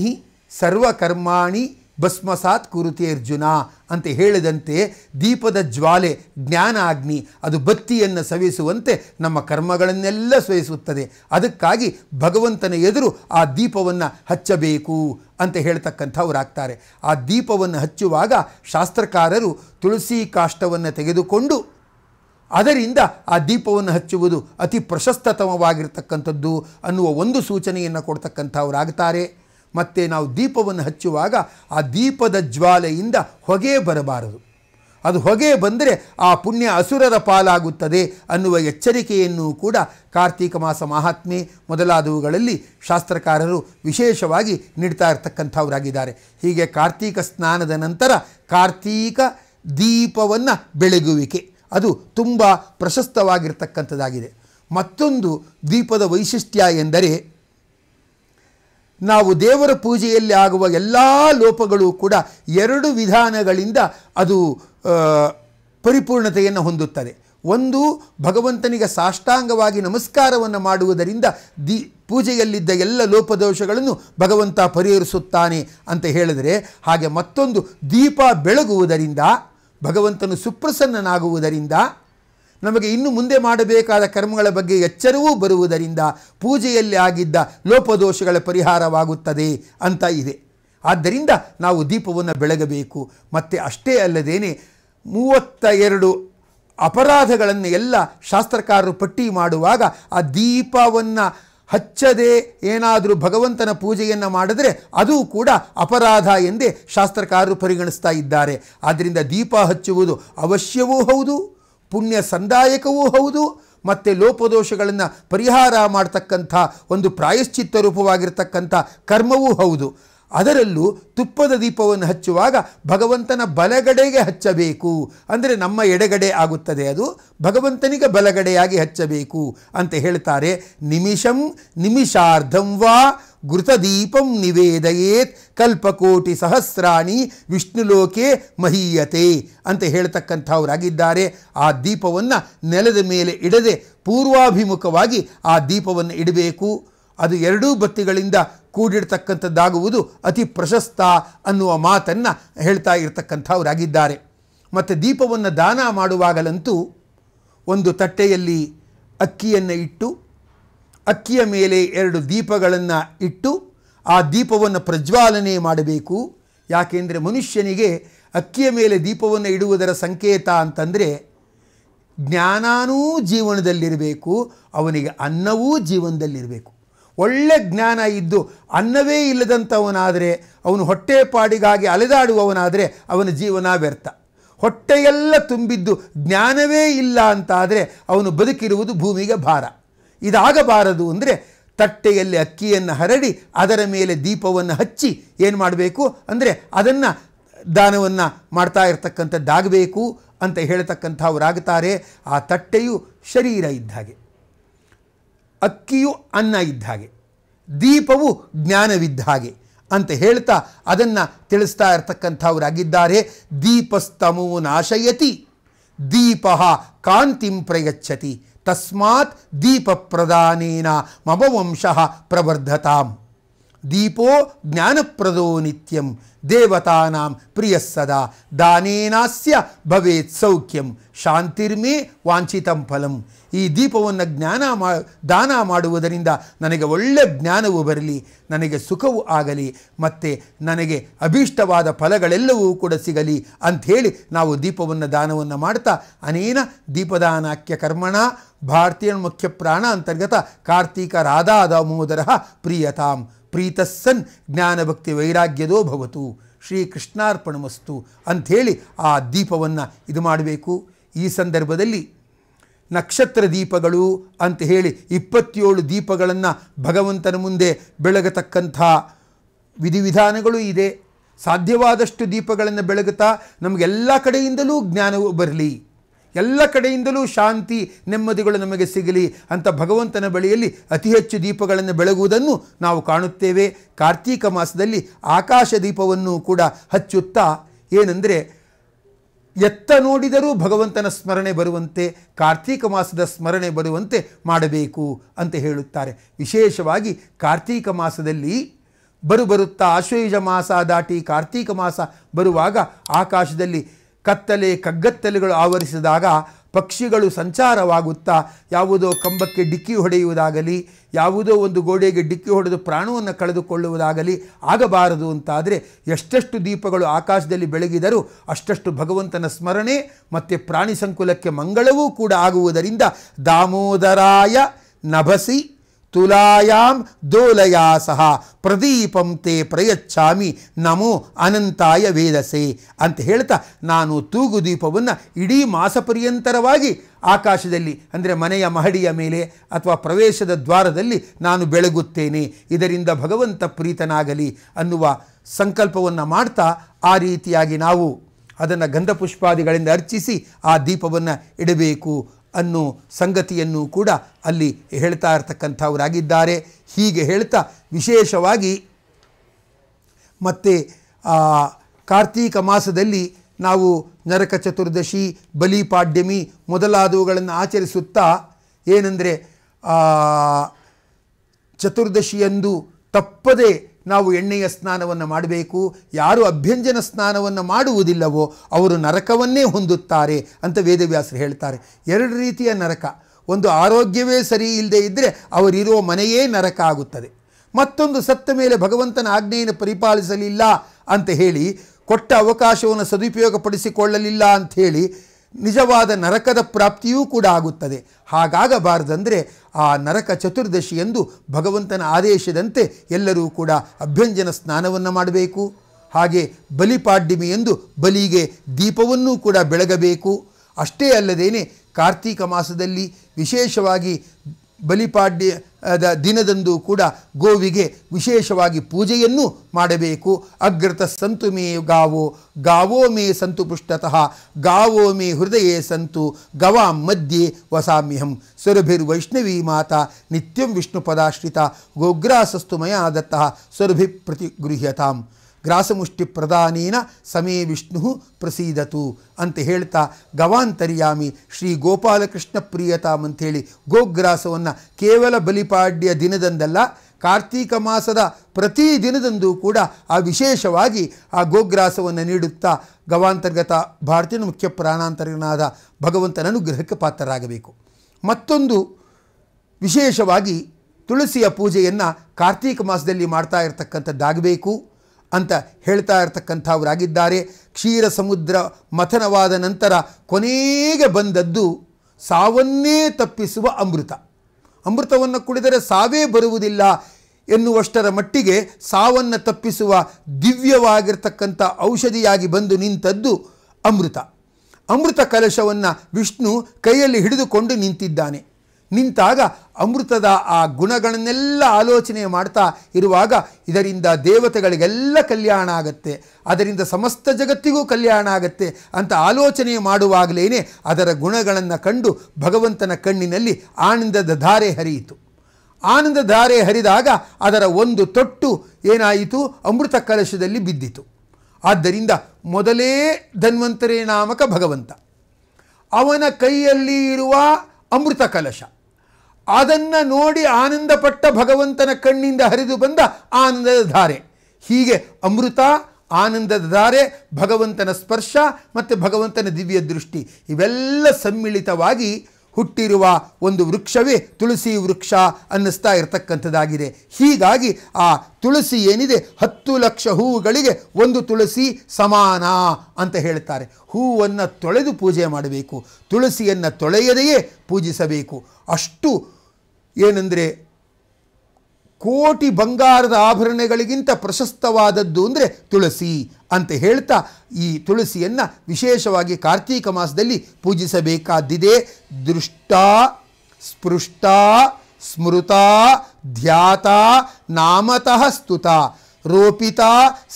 ಸರ್ವಕರ್ಮಾಣಿ ಭಸ್ಮಸಾತ್ ಕುರುತಿ ಅರ್ಜುನ ಅಂತ ಹೇಳಿದಂತೆ ದೀಪದ ಜ್ವಾಲೆ ಜ್ಞಾನ ಅಗ್ನಿ ಅದು ಬತ್ತಿಯನ್ನು ಸವಿಸುವಂತೆ ನಮ್ಮ ಕರ್ಮಗಳನ್ನೆಲ್ಲ ಸವಿಸುತ್ತದೆ ಅದಕ್ಕಾಗಿ ಭಗವಂತನ ಎದುರು ಆ ದೀಪವನ್ನು ಹಚ್ಚಬೇಕು ಅಂತ ಹೇಳ್ತಕ್ಕಂಥವರಾಗ್ತಾರೆ ಆ ದೀಪವನ್ನು ಹಚ್ಚುವಾಗ ಶಾಸ್ತ್ರಕಾರರು ತುಳಸಿ ಕಾಷ್ಟವನ್ನು ತೆಗೆದುಕೊಂಡು ಅದರಿಂದ ಆ ದೀಪವನ್ನು ಹಚ್ಚುವುದು ಅತಿ ಪ್ರಶಸ್ತತಮವಾಗಿರ್ತಕ್ಕಂಥದ್ದು ಅನ್ನುವ ಒಂದು ಸೂಚನೆಯನ್ನು ಕೊಡ್ತಕ್ಕಂಥವರಾಗ್ತಾರೆ ಮತ್ತು ನಾವು ದೀಪವನ್ನು ಹಚ್ಚುವಾಗ ಆ ದೀಪದ ಜ್ವಾಲೆಯಿಂದ ಹೊಗೆ ಬರಬಾರದು ಅದು ಹೊಗೆ ಬಂದರೆ ಆ ಪುಣ್ಯ ಅಸುರರ ಪಾಲಾಗುತ್ತದೆ ಅನ್ನುವ ಎಚ್ಚರಿಕೆಯನ್ನು ಕೂಡ ಕಾರ್ತೀಕ ಮಾಸ ಮಹಾತ್ಮೆ ಮೊದಲಾದವುಗಳಲ್ಲಿ ಶಾಸ್ತ್ರಕಾರರು ವಿಶೇಷವಾಗಿ ನೀಡ್ತಾ ಇರತಕ್ಕಂಥವರಾಗಿದ್ದಾರೆ ಹೀಗೆ ಕಾರ್ತೀಕ ಸ್ನಾನದ ನಂತರ ಕಾರ್ತೀಕ ದೀಪವನ್ನು ಬೆಳಗುವಿಕೆ ಅದು ತುಂಬ ಪ್ರಶಸ್ತವಾಗಿರ್ತಕ್ಕಂಥದ್ದಾಗಿದೆ ಮತ್ತೊಂದು ದೀಪದ ವೈಶಿಷ್ಟ್ಯ ಎಂದರೆ ನಾವು ದೇವರ ಪೂಜೆಯಲ್ಲಿ ಆಗುವ ಎಲ್ಲ ಲೋಪಗಳು ಕೂಡ ಎರಡು ವಿಧಾನಗಳಿಂದ ಅದು ಪರಿಪೂರ್ಣತೆಯನ್ನು ಹೊಂದುತ್ತದೆ ಒಂದು ಭಗವಂತನಿಗೆ ಸಾಷ್ಟಾಂಗವಾಗಿ ನಮಸ್ಕಾರವನ್ನು ಮಾಡುವುದರಿಂದ ದಿ ಪೂಜೆಯಲ್ಲಿದ್ದ ಎಲ್ಲ ಲೋಪದೋಷಗಳನ್ನು ಭಗವಂತ ಪರಿಹರಿಸುತ್ತಾನೆ ಅಂತ ಹೇಳಿದರೆ ಹಾಗೆ ಮತ್ತೊಂದು ದೀಪ ಬೆಳಗುವುದರಿಂದ ಭಗವಂತನು ಸುಪ್ರಸನ್ನನಾಗುವುದರಿಂದ ನಮಗೆ ಇನ್ನು ಮುಂದೆ ಮಾಡಬೇಕಾದ ಕರ್ಮಗಳ ಬಗ್ಗೆ ಎಚ್ಚರವೂ ಬರುವುದರಿಂದ ಪೂಜೆಯಲ್ಲಿ ಆಗಿದ್ದ ಲೋಪದೋಷಗಳ ಪರಿಹಾರವಾಗುತ್ತದೆ ಅಂತ ಇದೆ ಆದ್ದರಿಂದ ನಾವು ದೀಪವನ್ನು ಬೆಳಗಬೇಕು ಮತ್ತು ಅಷ್ಟೇ ಅಲ್ಲದೇನೆ ಮೂವತ್ತ ಎರಡು ಅಪರಾಧಗಳನ್ನು ಎಲ್ಲ ಶಾಸ್ತ್ರಕಾರರು ಪಟ್ಟಿ ಮಾಡುವಾಗ ಆ ದೀಪವನ್ನು ಹಚ್ಚದೆ ಏನಾದರೂ ಭಗವಂತನ ಪೂಜೆಯನ್ನು ಮಾಡಿದರೆ ಅದು ಕೂಡ ಅಪರಾಧ ಎಂದೇ ಶಾಸ್ತ್ರಕಾರರು ಪರಿಗಣಿಸ್ತಾ ಇದ್ದಾರೆ ಆದ್ದರಿಂದ ದೀಪ ಹಚ್ಚುವುದು ಅವಶ್ಯವೂ ಹೌದು ಪುಣ್ಯ ಸಂದಾಯಕವೂ ಹೌದು ಮತ್ತು ಲೋಪದೋಷಗಳನ್ನು ಪರಿಹಾರ ಮಾಡತಕ್ಕಂಥ ಒಂದು ಪ್ರಾಯಶ್ಚಿತ್ತ ರೂಪವಾಗಿರ್ತಕ್ಕಂಥ ಕರ್ಮವೂ ಹೌದು ಅದರಲ್ಲೂ ತುಪ್ಪದ ದೀಪವನ್ನು ಹಚ್ಚುವಾಗ ಭಗವಂತನ ಬಲಗಡೆಗೆ ಹಚ್ಚಬೇಕು ಅಂದರೆ ನಮ್ಮ ಎಡಗಡೆ ಆಗುತ್ತದೆ ಅದು ಭಗವಂತನಿಗೆ ಬಲಗಡೆಯಾಗಿ ಹಚ್ಚಬೇಕು ಅಂತ ಹೇಳ್ತಾರೆ ನಿಮಿಷಂ ನಿಮಿಷಾರ್ಧಂ ವಾ ಘೃತದೀಪಂ ನಿವೇದಯೇತ್ ಕಲ್ಪಕೋಟಿ ಸಹಸ್ರಾಣಿ ವಿಷ್ಣುಲೋಕೆ ಮಹೀಯತೆ ಅಂತ ಹೇಳ್ತಕ್ಕಂಥವರಾಗಿದ್ದಾರೆ ಆ ದೀಪವನ್ನು ನೆಲದ ಮೇಲೆ ಇಡದೆ ಪೂರ್ವಾಭಿಮುಖವಾಗಿ ಆ ದೀಪವನ್ನು ಇಡಬೇಕು ಅದು ಎರಡೂ ಬತ್ತಿಗಳಿಂದ ಕೂಡಿರ್ತಕ್ಕಂಥದ್ದಾಗುವುದು ಅತಿ ಪ್ರಶಸ್ತ ಅನ್ನುವ ಮಾತನ್ನು ಹೇಳ್ತಾ ಇರತಕ್ಕಂಥವರಾಗಿದ್ದಾರೆ ಮತ್ತು ದೀಪವನ್ನು ದಾನ ಮಾಡುವಾಗಲಂತೂ ಒಂದು ತಟ್ಟೆಯಲ್ಲಿ ಅಕ್ಕಿಯನ್ನು ಇಟ್ಟು ಅಕ್ಕಿಯ ಮೇಲೆ ಎರಡು ದೀಪಗಳನ್ನು ಇಟ್ಟು ಆ ದೀಪವನ್ನು ಪ್ರಜ್ವಾಲನೆ ಮಾಡಬೇಕು ಯಾಕೆಂದರೆ ಮನುಷ್ಯನಿಗೆ ಅಕ್ಕಿಯ ಮೇಲೆ ದೀಪವನ್ನು ಇಡುವುದರ ಸಂಕೇತ ಅಂತಂದರೆ ಜ್ಞಾನಾನೂ ಜೀವನದಲ್ಲಿರಬೇಕು ಅವನಿಗೆ ಅನ್ನವೂ ಜೀವನದಲ್ಲಿರಬೇಕು ಒಳ್ಳೆ ಜ್ಞಾನ ಇದ್ದು ಅನ್ನವೇ ಇಲ್ಲದಂಥವನಾದರೆ ಅವನು ಹೊಟ್ಟೆಪಾಡಿಗಾಗಿ ಅಲೆದಾಡುವವನಾದರೆ ಅವನ ಜೀವನ ವ್ಯರ್ಥ ಹೊಟ್ಟೆಯೆಲ್ಲ ತುಂಬಿದ್ದು ಜ್ಞಾನವೇ ಇಲ್ಲ ಅಂತಾದರೆ ಅವನು ಬದುಕಿರುವುದು ಭೂಮಿಗೆ ಭಾರ ಇದಾಗಬಾರದು ಅಂದರೆ ತಟ್ಟೆಯಲ್ಲಿ ಅಕ್ಕಿಯನ್ನು ಹರಡಿ ಅದರ ಮೇಲೆ ದೀಪವನ್ನು ಹಚ್ಚಿ ಏನು ಮಾಡಬೇಕು ಅಂದರೆ ಅದನ್ನು ದಾನವನ್ನು ಮಾಡ್ತಾ ಇರತಕ್ಕಂಥದ್ದಾಗಬೇಕು ಅಂತ ಹೇಳ್ತಕ್ಕಂಥವ್ರಾಗುತ್ತಾರೆ ಆ ತಟ್ಟೆಯು ಶರೀರ ಇದ್ದ ಹಾಗೆ ಅಕ್ಕಿಯು ಅನ್ನ ಇದ್ದ ಹಾಗೆ ದೀಪವು ಜ್ಞಾನವಿದ್ದ ಹಾಗೆ ಅಂತ ಹೇಳ್ತಾ ಅದನ್ನು ತಿಳಿಸ್ತಾ ಇರತಕ್ಕಂಥವರಾಗಿದ್ದಾರೆ ದೀಪಸ್ತಮೋ ನಾಶಯತಿ ದೀಪ ಕಾಂತಿಂ ಪ್ರಯಚ್ಛತಿ तस्मात् प्रदान मम वंशः प्रवर्धताम् ದೀಪೋ ಜ್ಞಾನಪ್ರದೋ ನಿತ್ಯಂ ದೇವತಾನಾಂ ಪ್ರಿಯ ಸದಾ ದಾನೇನಾಸ್ಯ ಭವೇತ್ ಸೌಖ್ಯಂ ಶಾಂತಿರ್ಮೇ ವಾಂಛಿತಂ ಫಲಂ ಈ ದೀಪವನ್ನು ಜ್ಞಾನ ಮಾ ದಾನ ಮಾಡುವುದರಿಂದ ನನಗೆ ಒಳ್ಳೆ ಜ್ಞಾನವು ಬರಲಿ ನನಗೆ ಸುಖವೂ ಆಗಲಿ ಮತ್ತು ನನಗೆ ಅಭೀಷ್ಟವಾದ ಫಲಗಳೆಲ್ಲವೂ ಕೂಡ ಸಿಗಲಿ ಅಂಥೇಳಿ ನಾವು ದೀಪವನ್ನು ದಾನವನ್ನು ಮಾಡ್ತಾ ಅನೇನ ದೀಪದಾನಾಖ್ಯ ಕರ್ಮಣ ಭಾರತೀಯ ಮುಖ್ಯ ಪ್ರಾಣ ಅಂತರ್ಗತ ಕಾರ್ತೀಕ ರಾಧಾ ದಾಮೋದರ ಪ್ರಿಯತಾಂ ಪ್ರೀತಸ್ಸನ್ ಜ್ಞಾನಭಕ್ತಿ ವೈರಾಗ್ಯದೋ ಭವತು ಮಸ್ತು ಅಂಥೇಳಿ ಆ ದೀಪವನ್ನು ಇದು ಮಾಡಬೇಕು ಈ ಸಂದರ್ಭದಲ್ಲಿ ನಕ್ಷತ್ರ ದೀಪಗಳು ಅಂತ ಹೇಳಿ ಇಪ್ಪತ್ತೇಳು ದೀಪಗಳನ್ನು ಭಗವಂತನ ಮುಂದೆ ಬೆಳಗತಕ್ಕಂಥ ವಿಧಿವಿಧಾನಗಳು ಇದೆ ಸಾಧ್ಯವಾದಷ್ಟು ದೀಪಗಳನ್ನು ಬೆಳಗುತ್ತಾ ನಮಗೆಲ್ಲ ಕಡೆಯಿಂದಲೂ ಜ್ಞಾನವು ಬರಲಿ ಎಲ್ಲ ಕಡೆಯಿಂದಲೂ ಶಾಂತಿ ನೆಮ್ಮದಿಗಳು ನಮಗೆ ಸಿಗಲಿ ಅಂತ ಭಗವಂತನ ಬಳಿಯಲ್ಲಿ ಅತಿ ಹೆಚ್ಚು ದೀಪಗಳನ್ನು ಬೆಳಗುವುದನ್ನು ನಾವು ಕಾಣುತ್ತೇವೆ ಕಾರ್ತೀಕ ಮಾಸದಲ್ಲಿ ಆಕಾಶ ದೀಪವನ್ನು ಕೂಡ ಹಚ್ಚುತ್ತಾ ಏನೆಂದರೆ ಎತ್ತ ನೋಡಿದರೂ ಭಗವಂತನ ಸ್ಮರಣೆ ಬರುವಂತೆ ಕಾರ್ತೀಕ ಮಾಸದ ಸ್ಮರಣೆ ಬರುವಂತೆ ಮಾಡಬೇಕು ಅಂತ ಹೇಳುತ್ತಾರೆ ವಿಶೇಷವಾಗಿ ಕಾರ್ತೀಕ ಮಾಸದಲ್ಲಿ ಬರುಬರುತ್ತಾ ಆಶ್ವಯುಜ ಮಾಸ ದಾಟಿ ಕಾರ್ತೀಕ ಮಾಸ ಬರುವಾಗ ಆಕಾಶದಲ್ಲಿ ಕತ್ತಲೆ ಕಗ್ಗತ್ತಲೆಗಳು ಆವರಿಸಿದಾಗ ಪಕ್ಷಿಗಳು ಸಂಚಾರವಾಗುತ್ತಾ ಯಾವುದೋ ಕಂಬಕ್ಕೆ ಡಿಕ್ಕಿ ಹೊಡೆಯುವುದಾಗಲಿ ಯಾವುದೋ ಒಂದು ಗೋಡೆಗೆ ಡಿಕ್ಕಿ ಹೊಡೆದು ಪ್ರಾಣವನ್ನು ಕಳೆದುಕೊಳ್ಳುವುದಾಗಲಿ ಆಗಬಾರದು ಅಂತಾದರೆ ಎಷ್ಟೆಷ್ಟು ದೀಪಗಳು ಆಕಾಶದಲ್ಲಿ ಬೆಳಗಿದರೂ ಅಷ್ಟಷ್ಟು ಭಗವಂತನ ಸ್ಮರಣೆ ಮತ್ತು ಪ್ರಾಣಿ ಸಂಕುಲಕ್ಕೆ ಮಂಗಳವೂ ಕೂಡ ಆಗುವುದರಿಂದ ದಾಮೋದರಾಯ ನಭಸಿ ತುಲಾಯಾಂ ದೋಲಯಾ ಸಹ ಪ್ರದೀಪಂ ತೇ ಪ್ರಯಚ್ಛಾಮಿ ನಮೋ ಅನಂತಾಯ ವೇದಸೆ ಅಂತ ಹೇಳ್ತಾ ನಾನು ತೂಗು ದೀಪವನ್ನು ಇಡೀ ಮಾಸಪರ್ಯಂತರವಾಗಿ ಆಕಾಶದಲ್ಲಿ ಅಂದರೆ ಮನೆಯ ಮಹಡಿಯ ಮೇಲೆ ಅಥವಾ ಪ್ರವೇಶದ ದ್ವಾರದಲ್ಲಿ ನಾನು ಬೆಳಗುತ್ತೇನೆ ಇದರಿಂದ ಭಗವಂತ ಪ್ರೀತನಾಗಲಿ ಅನ್ನುವ ಸಂಕಲ್ಪವನ್ನು ಮಾಡ್ತಾ ಆ ರೀತಿಯಾಗಿ ನಾವು ಅದನ್ನು ಗಂಧಪುಷ್ಪಾದಿಗಳಿಂದ ಅರ್ಚಿಸಿ ಆ ದೀಪವನ್ನು ಇಡಬೇಕು ಅನ್ನೋ ಸಂಗತಿಯನ್ನು ಕೂಡ ಅಲ್ಲಿ ಹೇಳ್ತಾ ಇರ್ತಕ್ಕಂಥವರಾಗಿದ್ದಾರೆ ಹೀಗೆ ಹೇಳ್ತಾ ವಿಶೇಷವಾಗಿ ಮತ್ತು ಕಾರ್ತೀಕ ಮಾಸದಲ್ಲಿ ನಾವು ನರಕ ಚತುರ್ದಶಿ ಬಲಿಪಾಡ್ಯಮಿ ಮೊದಲಾದವುಗಳನ್ನು ಆಚರಿಸುತ್ತಾ ಏನಂದರೆ ಚತುರ್ದಶಿಯಂದು ತಪ್ಪದೇ ನಾವು ಎಣ್ಣೆಯ ಸ್ನಾನವನ್ನು ಮಾಡಬೇಕು ಯಾರು ಅಭ್ಯಂಜನ ಸ್ನಾನವನ್ನು ಮಾಡುವುದಿಲ್ಲವೋ ಅವರು ನರಕವನ್ನೇ ಹೊಂದುತ್ತಾರೆ ಅಂತ ವೇದವ್ಯಾಸರು ಹೇಳ್ತಾರೆ ಎರಡು ರೀತಿಯ ನರಕ ಒಂದು ಆರೋಗ್ಯವೇ ಸರಿ ಇಲ್ಲದೇ ಇದ್ದರೆ ಅವರಿರೋ ಮನೆಯೇ ನರಕ ಆಗುತ್ತದೆ ಮತ್ತೊಂದು ಸತ್ತ ಮೇಲೆ ಭಗವಂತನ ಆಜ್ಞೆಯನ್ನು ಪರಿಪಾಲಿಸಲಿಲ್ಲ ಅಂತ ಹೇಳಿ ಕೊಟ್ಟ ಅವಕಾಶವನ್ನು ಸದುಪಯೋಗಪಡಿಸಿಕೊಳ್ಳಲಿಲ್ಲ ಅಂಥೇಳಿ ನಿಜವಾದ ನರಕದ ಪ್ರಾಪ್ತಿಯೂ ಕೂಡ ಆಗುತ್ತದೆ ಹಾಗಾಗಬಾರದಂದರೆ ಆ ನರಕ ಚತುರ್ದಶಿ ಎಂದು ಭಗವಂತನ ಆದೇಶದಂತೆ ಎಲ್ಲರೂ ಕೂಡ ಅಭ್ಯಂಜನ ಸ್ನಾನವನ್ನು ಮಾಡಬೇಕು ಹಾಗೆ ಎಂದು ಬಲಿಗೆ ದೀಪವನ್ನೂ ಕೂಡ ಬೆಳಗಬೇಕು ಅಷ್ಟೇ ಅಲ್ಲದೇನೆ ಕಾರ್ತೀಕ ಮಾಸದಲ್ಲಿ ವಿಶೇಷವಾಗಿ ಬಲಿಪಾಡ್ಯದ ದಿನದಂದು ಕೂಡ ಗೋವಿಗೆ ವಿಶೇಷವಾಗಿ ಪೂಜೆಯನ್ನು ಮಾಡಬೇಕು ಅಗ್ರತ ಸಂತು ಮೇ ಗಾವೋ ಗಾವೋ ಮೇ ಸಂತು ಪೃಷ್ಠತಃ ಗಾವೋ ಮೇ ಹೃದಯೇ ಸಂತು ಗವಾಂ ಮಧ್ಯೆ ವಸಾಮ್ಯಹಂ ಸ್ವರಭಿರ್ ವೈಷ್ಣವಿ ಮಾತಾ ನಿತ್ಯಂ ವಿಷ್ಣುಪದಾಶ್ರಿತ ಗೋಗ್ರಾಸಸ್ತು ಮಯ ದತ್ತ ಸ್ವರಭಿ ಪ್ರತಿ ಗೃಹ್ಯತಾಂ ಗ್ರಾಸಮುಷ್ಟಿ ಪ್ರಧಾನೇನ ಸಮೇ ವಿಷ್ಣು ಪ್ರಸೀದತು ಅಂತ ಹೇಳ್ತಾ ಗವಾಂತರ್ಯಾಮಿ ಶ್ರೀ ಗೋಪಾಲಕೃಷ್ಣ ಪ್ರಿಯತಾಮ್ ಅಂಥೇಳಿ ಗೋಗ್ರಾಸವನ್ನು ಕೇವಲ ಬಲಿಪಾಡ್ಯ ದಿನದಂದಲ್ಲ ಕಾರ್ತೀಕ ಮಾಸದ ಪ್ರತಿ ದಿನದಂದು ಕೂಡ ಆ ವಿಶೇಷವಾಗಿ ಆ ಗೋಗ್ರಾಸವನ್ನು ನೀಡುತ್ತಾ ಗವಾಂತರ್ಗತ ಭಾರತೀಯ ಮುಖ್ಯ ಪ್ರಾಣಾಂತರ್ಗನಾದ ಭಗವಂತನ ಅನುಗ್ರಹಕ್ಕೆ ಪಾತ್ರರಾಗಬೇಕು ಮತ್ತೊಂದು ವಿಶೇಷವಾಗಿ ತುಳಸಿಯ ಪೂಜೆಯನ್ನು ಕಾರ್ತೀಕ ಮಾಸದಲ್ಲಿ ಮಾಡ್ತಾ ಇರತಕ್ಕಂಥದ್ದಾಗಬೇಕು ಅಂತ ಹೇಳ್ತಾ ಇರ್ತಕ್ಕಂಥವರಾಗಿದ್ದಾರೆ ಕ್ಷೀರ ಸಮುದ್ರ ಮಥನವಾದ ನಂತರ ಕೊನೆಗೆ ಬಂದದ್ದು ಸಾವನ್ನೇ ತಪ್ಪಿಸುವ ಅಮೃತ ಅಮೃತವನ್ನು ಕುಡಿದರೆ ಸಾವೇ ಬರುವುದಿಲ್ಲ ಎನ್ನುವಷ್ಟರ ಮಟ್ಟಿಗೆ ಸಾವನ್ನು ತಪ್ಪಿಸುವ ದಿವ್ಯವಾಗಿರ್ತಕ್ಕಂಥ ಔಷಧಿಯಾಗಿ ಬಂದು ನಿಂತದ್ದು ಅಮೃತ ಅಮೃತ ಕಲಶವನ್ನು ವಿಷ್ಣು ಕೈಯಲ್ಲಿ ಹಿಡಿದುಕೊಂಡು ನಿಂತಿದ್ದಾನೆ ನಿಂತಾಗ ಅಮೃತದ ಆ ಗುಣಗಳನ್ನೆಲ್ಲ ಆಲೋಚನೆ ಮಾಡ್ತಾ ಇರುವಾಗ ಇದರಿಂದ ದೇವತೆಗಳಿಗೆಲ್ಲ ಕಲ್ಯಾಣ ಆಗತ್ತೆ ಅದರಿಂದ ಸಮಸ್ತ ಜಗತ್ತಿಗೂ ಕಲ್ಯಾಣ ಆಗತ್ತೆ ಅಂತ ಆಲೋಚನೆ ಮಾಡುವಾಗಲೇ ಅದರ ಗುಣಗಳನ್ನು ಕಂಡು ಭಗವಂತನ ಕಣ್ಣಿನಲ್ಲಿ ಆನಂದದ ಧಾರೆ ಹರಿಯಿತು ಆನಂದ ಧಾರೆ ಹರಿದಾಗ ಅದರ ಒಂದು ತೊಟ್ಟು ಏನಾಯಿತು ಅಮೃತ ಕಲಶದಲ್ಲಿ ಬಿದ್ದಿತು ಆದ್ದರಿಂದ ಮೊದಲೇ ಧನ್ವಂತರೇ ನಾಮಕ ಭಗವಂತ ಅವನ ಕೈಯಲ್ಲಿ ಇರುವ ಅಮೃತ ಕಲಶ ಅದನ್ನು ನೋಡಿ ಆನಂದಪಟ್ಟ ಭಗವಂತನ ಕಣ್ಣಿಂದ ಹರಿದು ಬಂದ ಆನಂದದ ಧಾರೆ ಹೀಗೆ ಅಮೃತ ಆನಂದದ ಧಾರೆ ಭಗವಂತನ ಸ್ಪರ್ಶ ಮತ್ತು ಭಗವಂತನ ದಿವ್ಯ ದೃಷ್ಟಿ ಇವೆಲ್ಲ ಸಮ್ಮಿಳಿತವಾಗಿ ಹುಟ್ಟಿರುವ ಒಂದು ವೃಕ್ಷವೇ ತುಳಸಿ ವೃಕ್ಷ ಅನ್ನಿಸ್ತಾ ಇರತಕ್ಕಂಥದ್ದಾಗಿದೆ ಹೀಗಾಗಿ ಆ ತುಳಸಿ ಏನಿದೆ ಹತ್ತು ಲಕ್ಷ ಹೂವುಗಳಿಗೆ ಒಂದು ತುಳಸಿ ಸಮಾನ ಅಂತ ಹೇಳ್ತಾರೆ ಹೂವನ್ನು ತೊಳೆದು ಪೂಜೆ ಮಾಡಬೇಕು ತುಳಸಿಯನ್ನು ತೊಳೆಯದೆಯೇ ಪೂಜಿಸಬೇಕು ಅಷ್ಟು ಏನಂದರೆ ಕೋಟಿ ಬಂಗಾರದ ಆಭರಣಗಳಿಗಿಂತ ಪ್ರಶಸ್ತವಾದದ್ದು ಅಂದರೆ ತುಳಸಿ ಅಂತ ಹೇಳ್ತಾ ಈ ತುಳಸಿಯನ್ನು ವಿಶೇಷವಾಗಿ ಕಾರ್ತೀಕ ಮಾಸದಲ್ಲಿ ಪೂಜಿಸಬೇಕಾದಿದೆ ದೃಷ್ಟ ಸ್ಪೃಷ್ಟ ಸ್ಮೃತ ಧ್ಯಾತ ನಾಮತಃ ಸ್ತುತ ರೋಪಿತ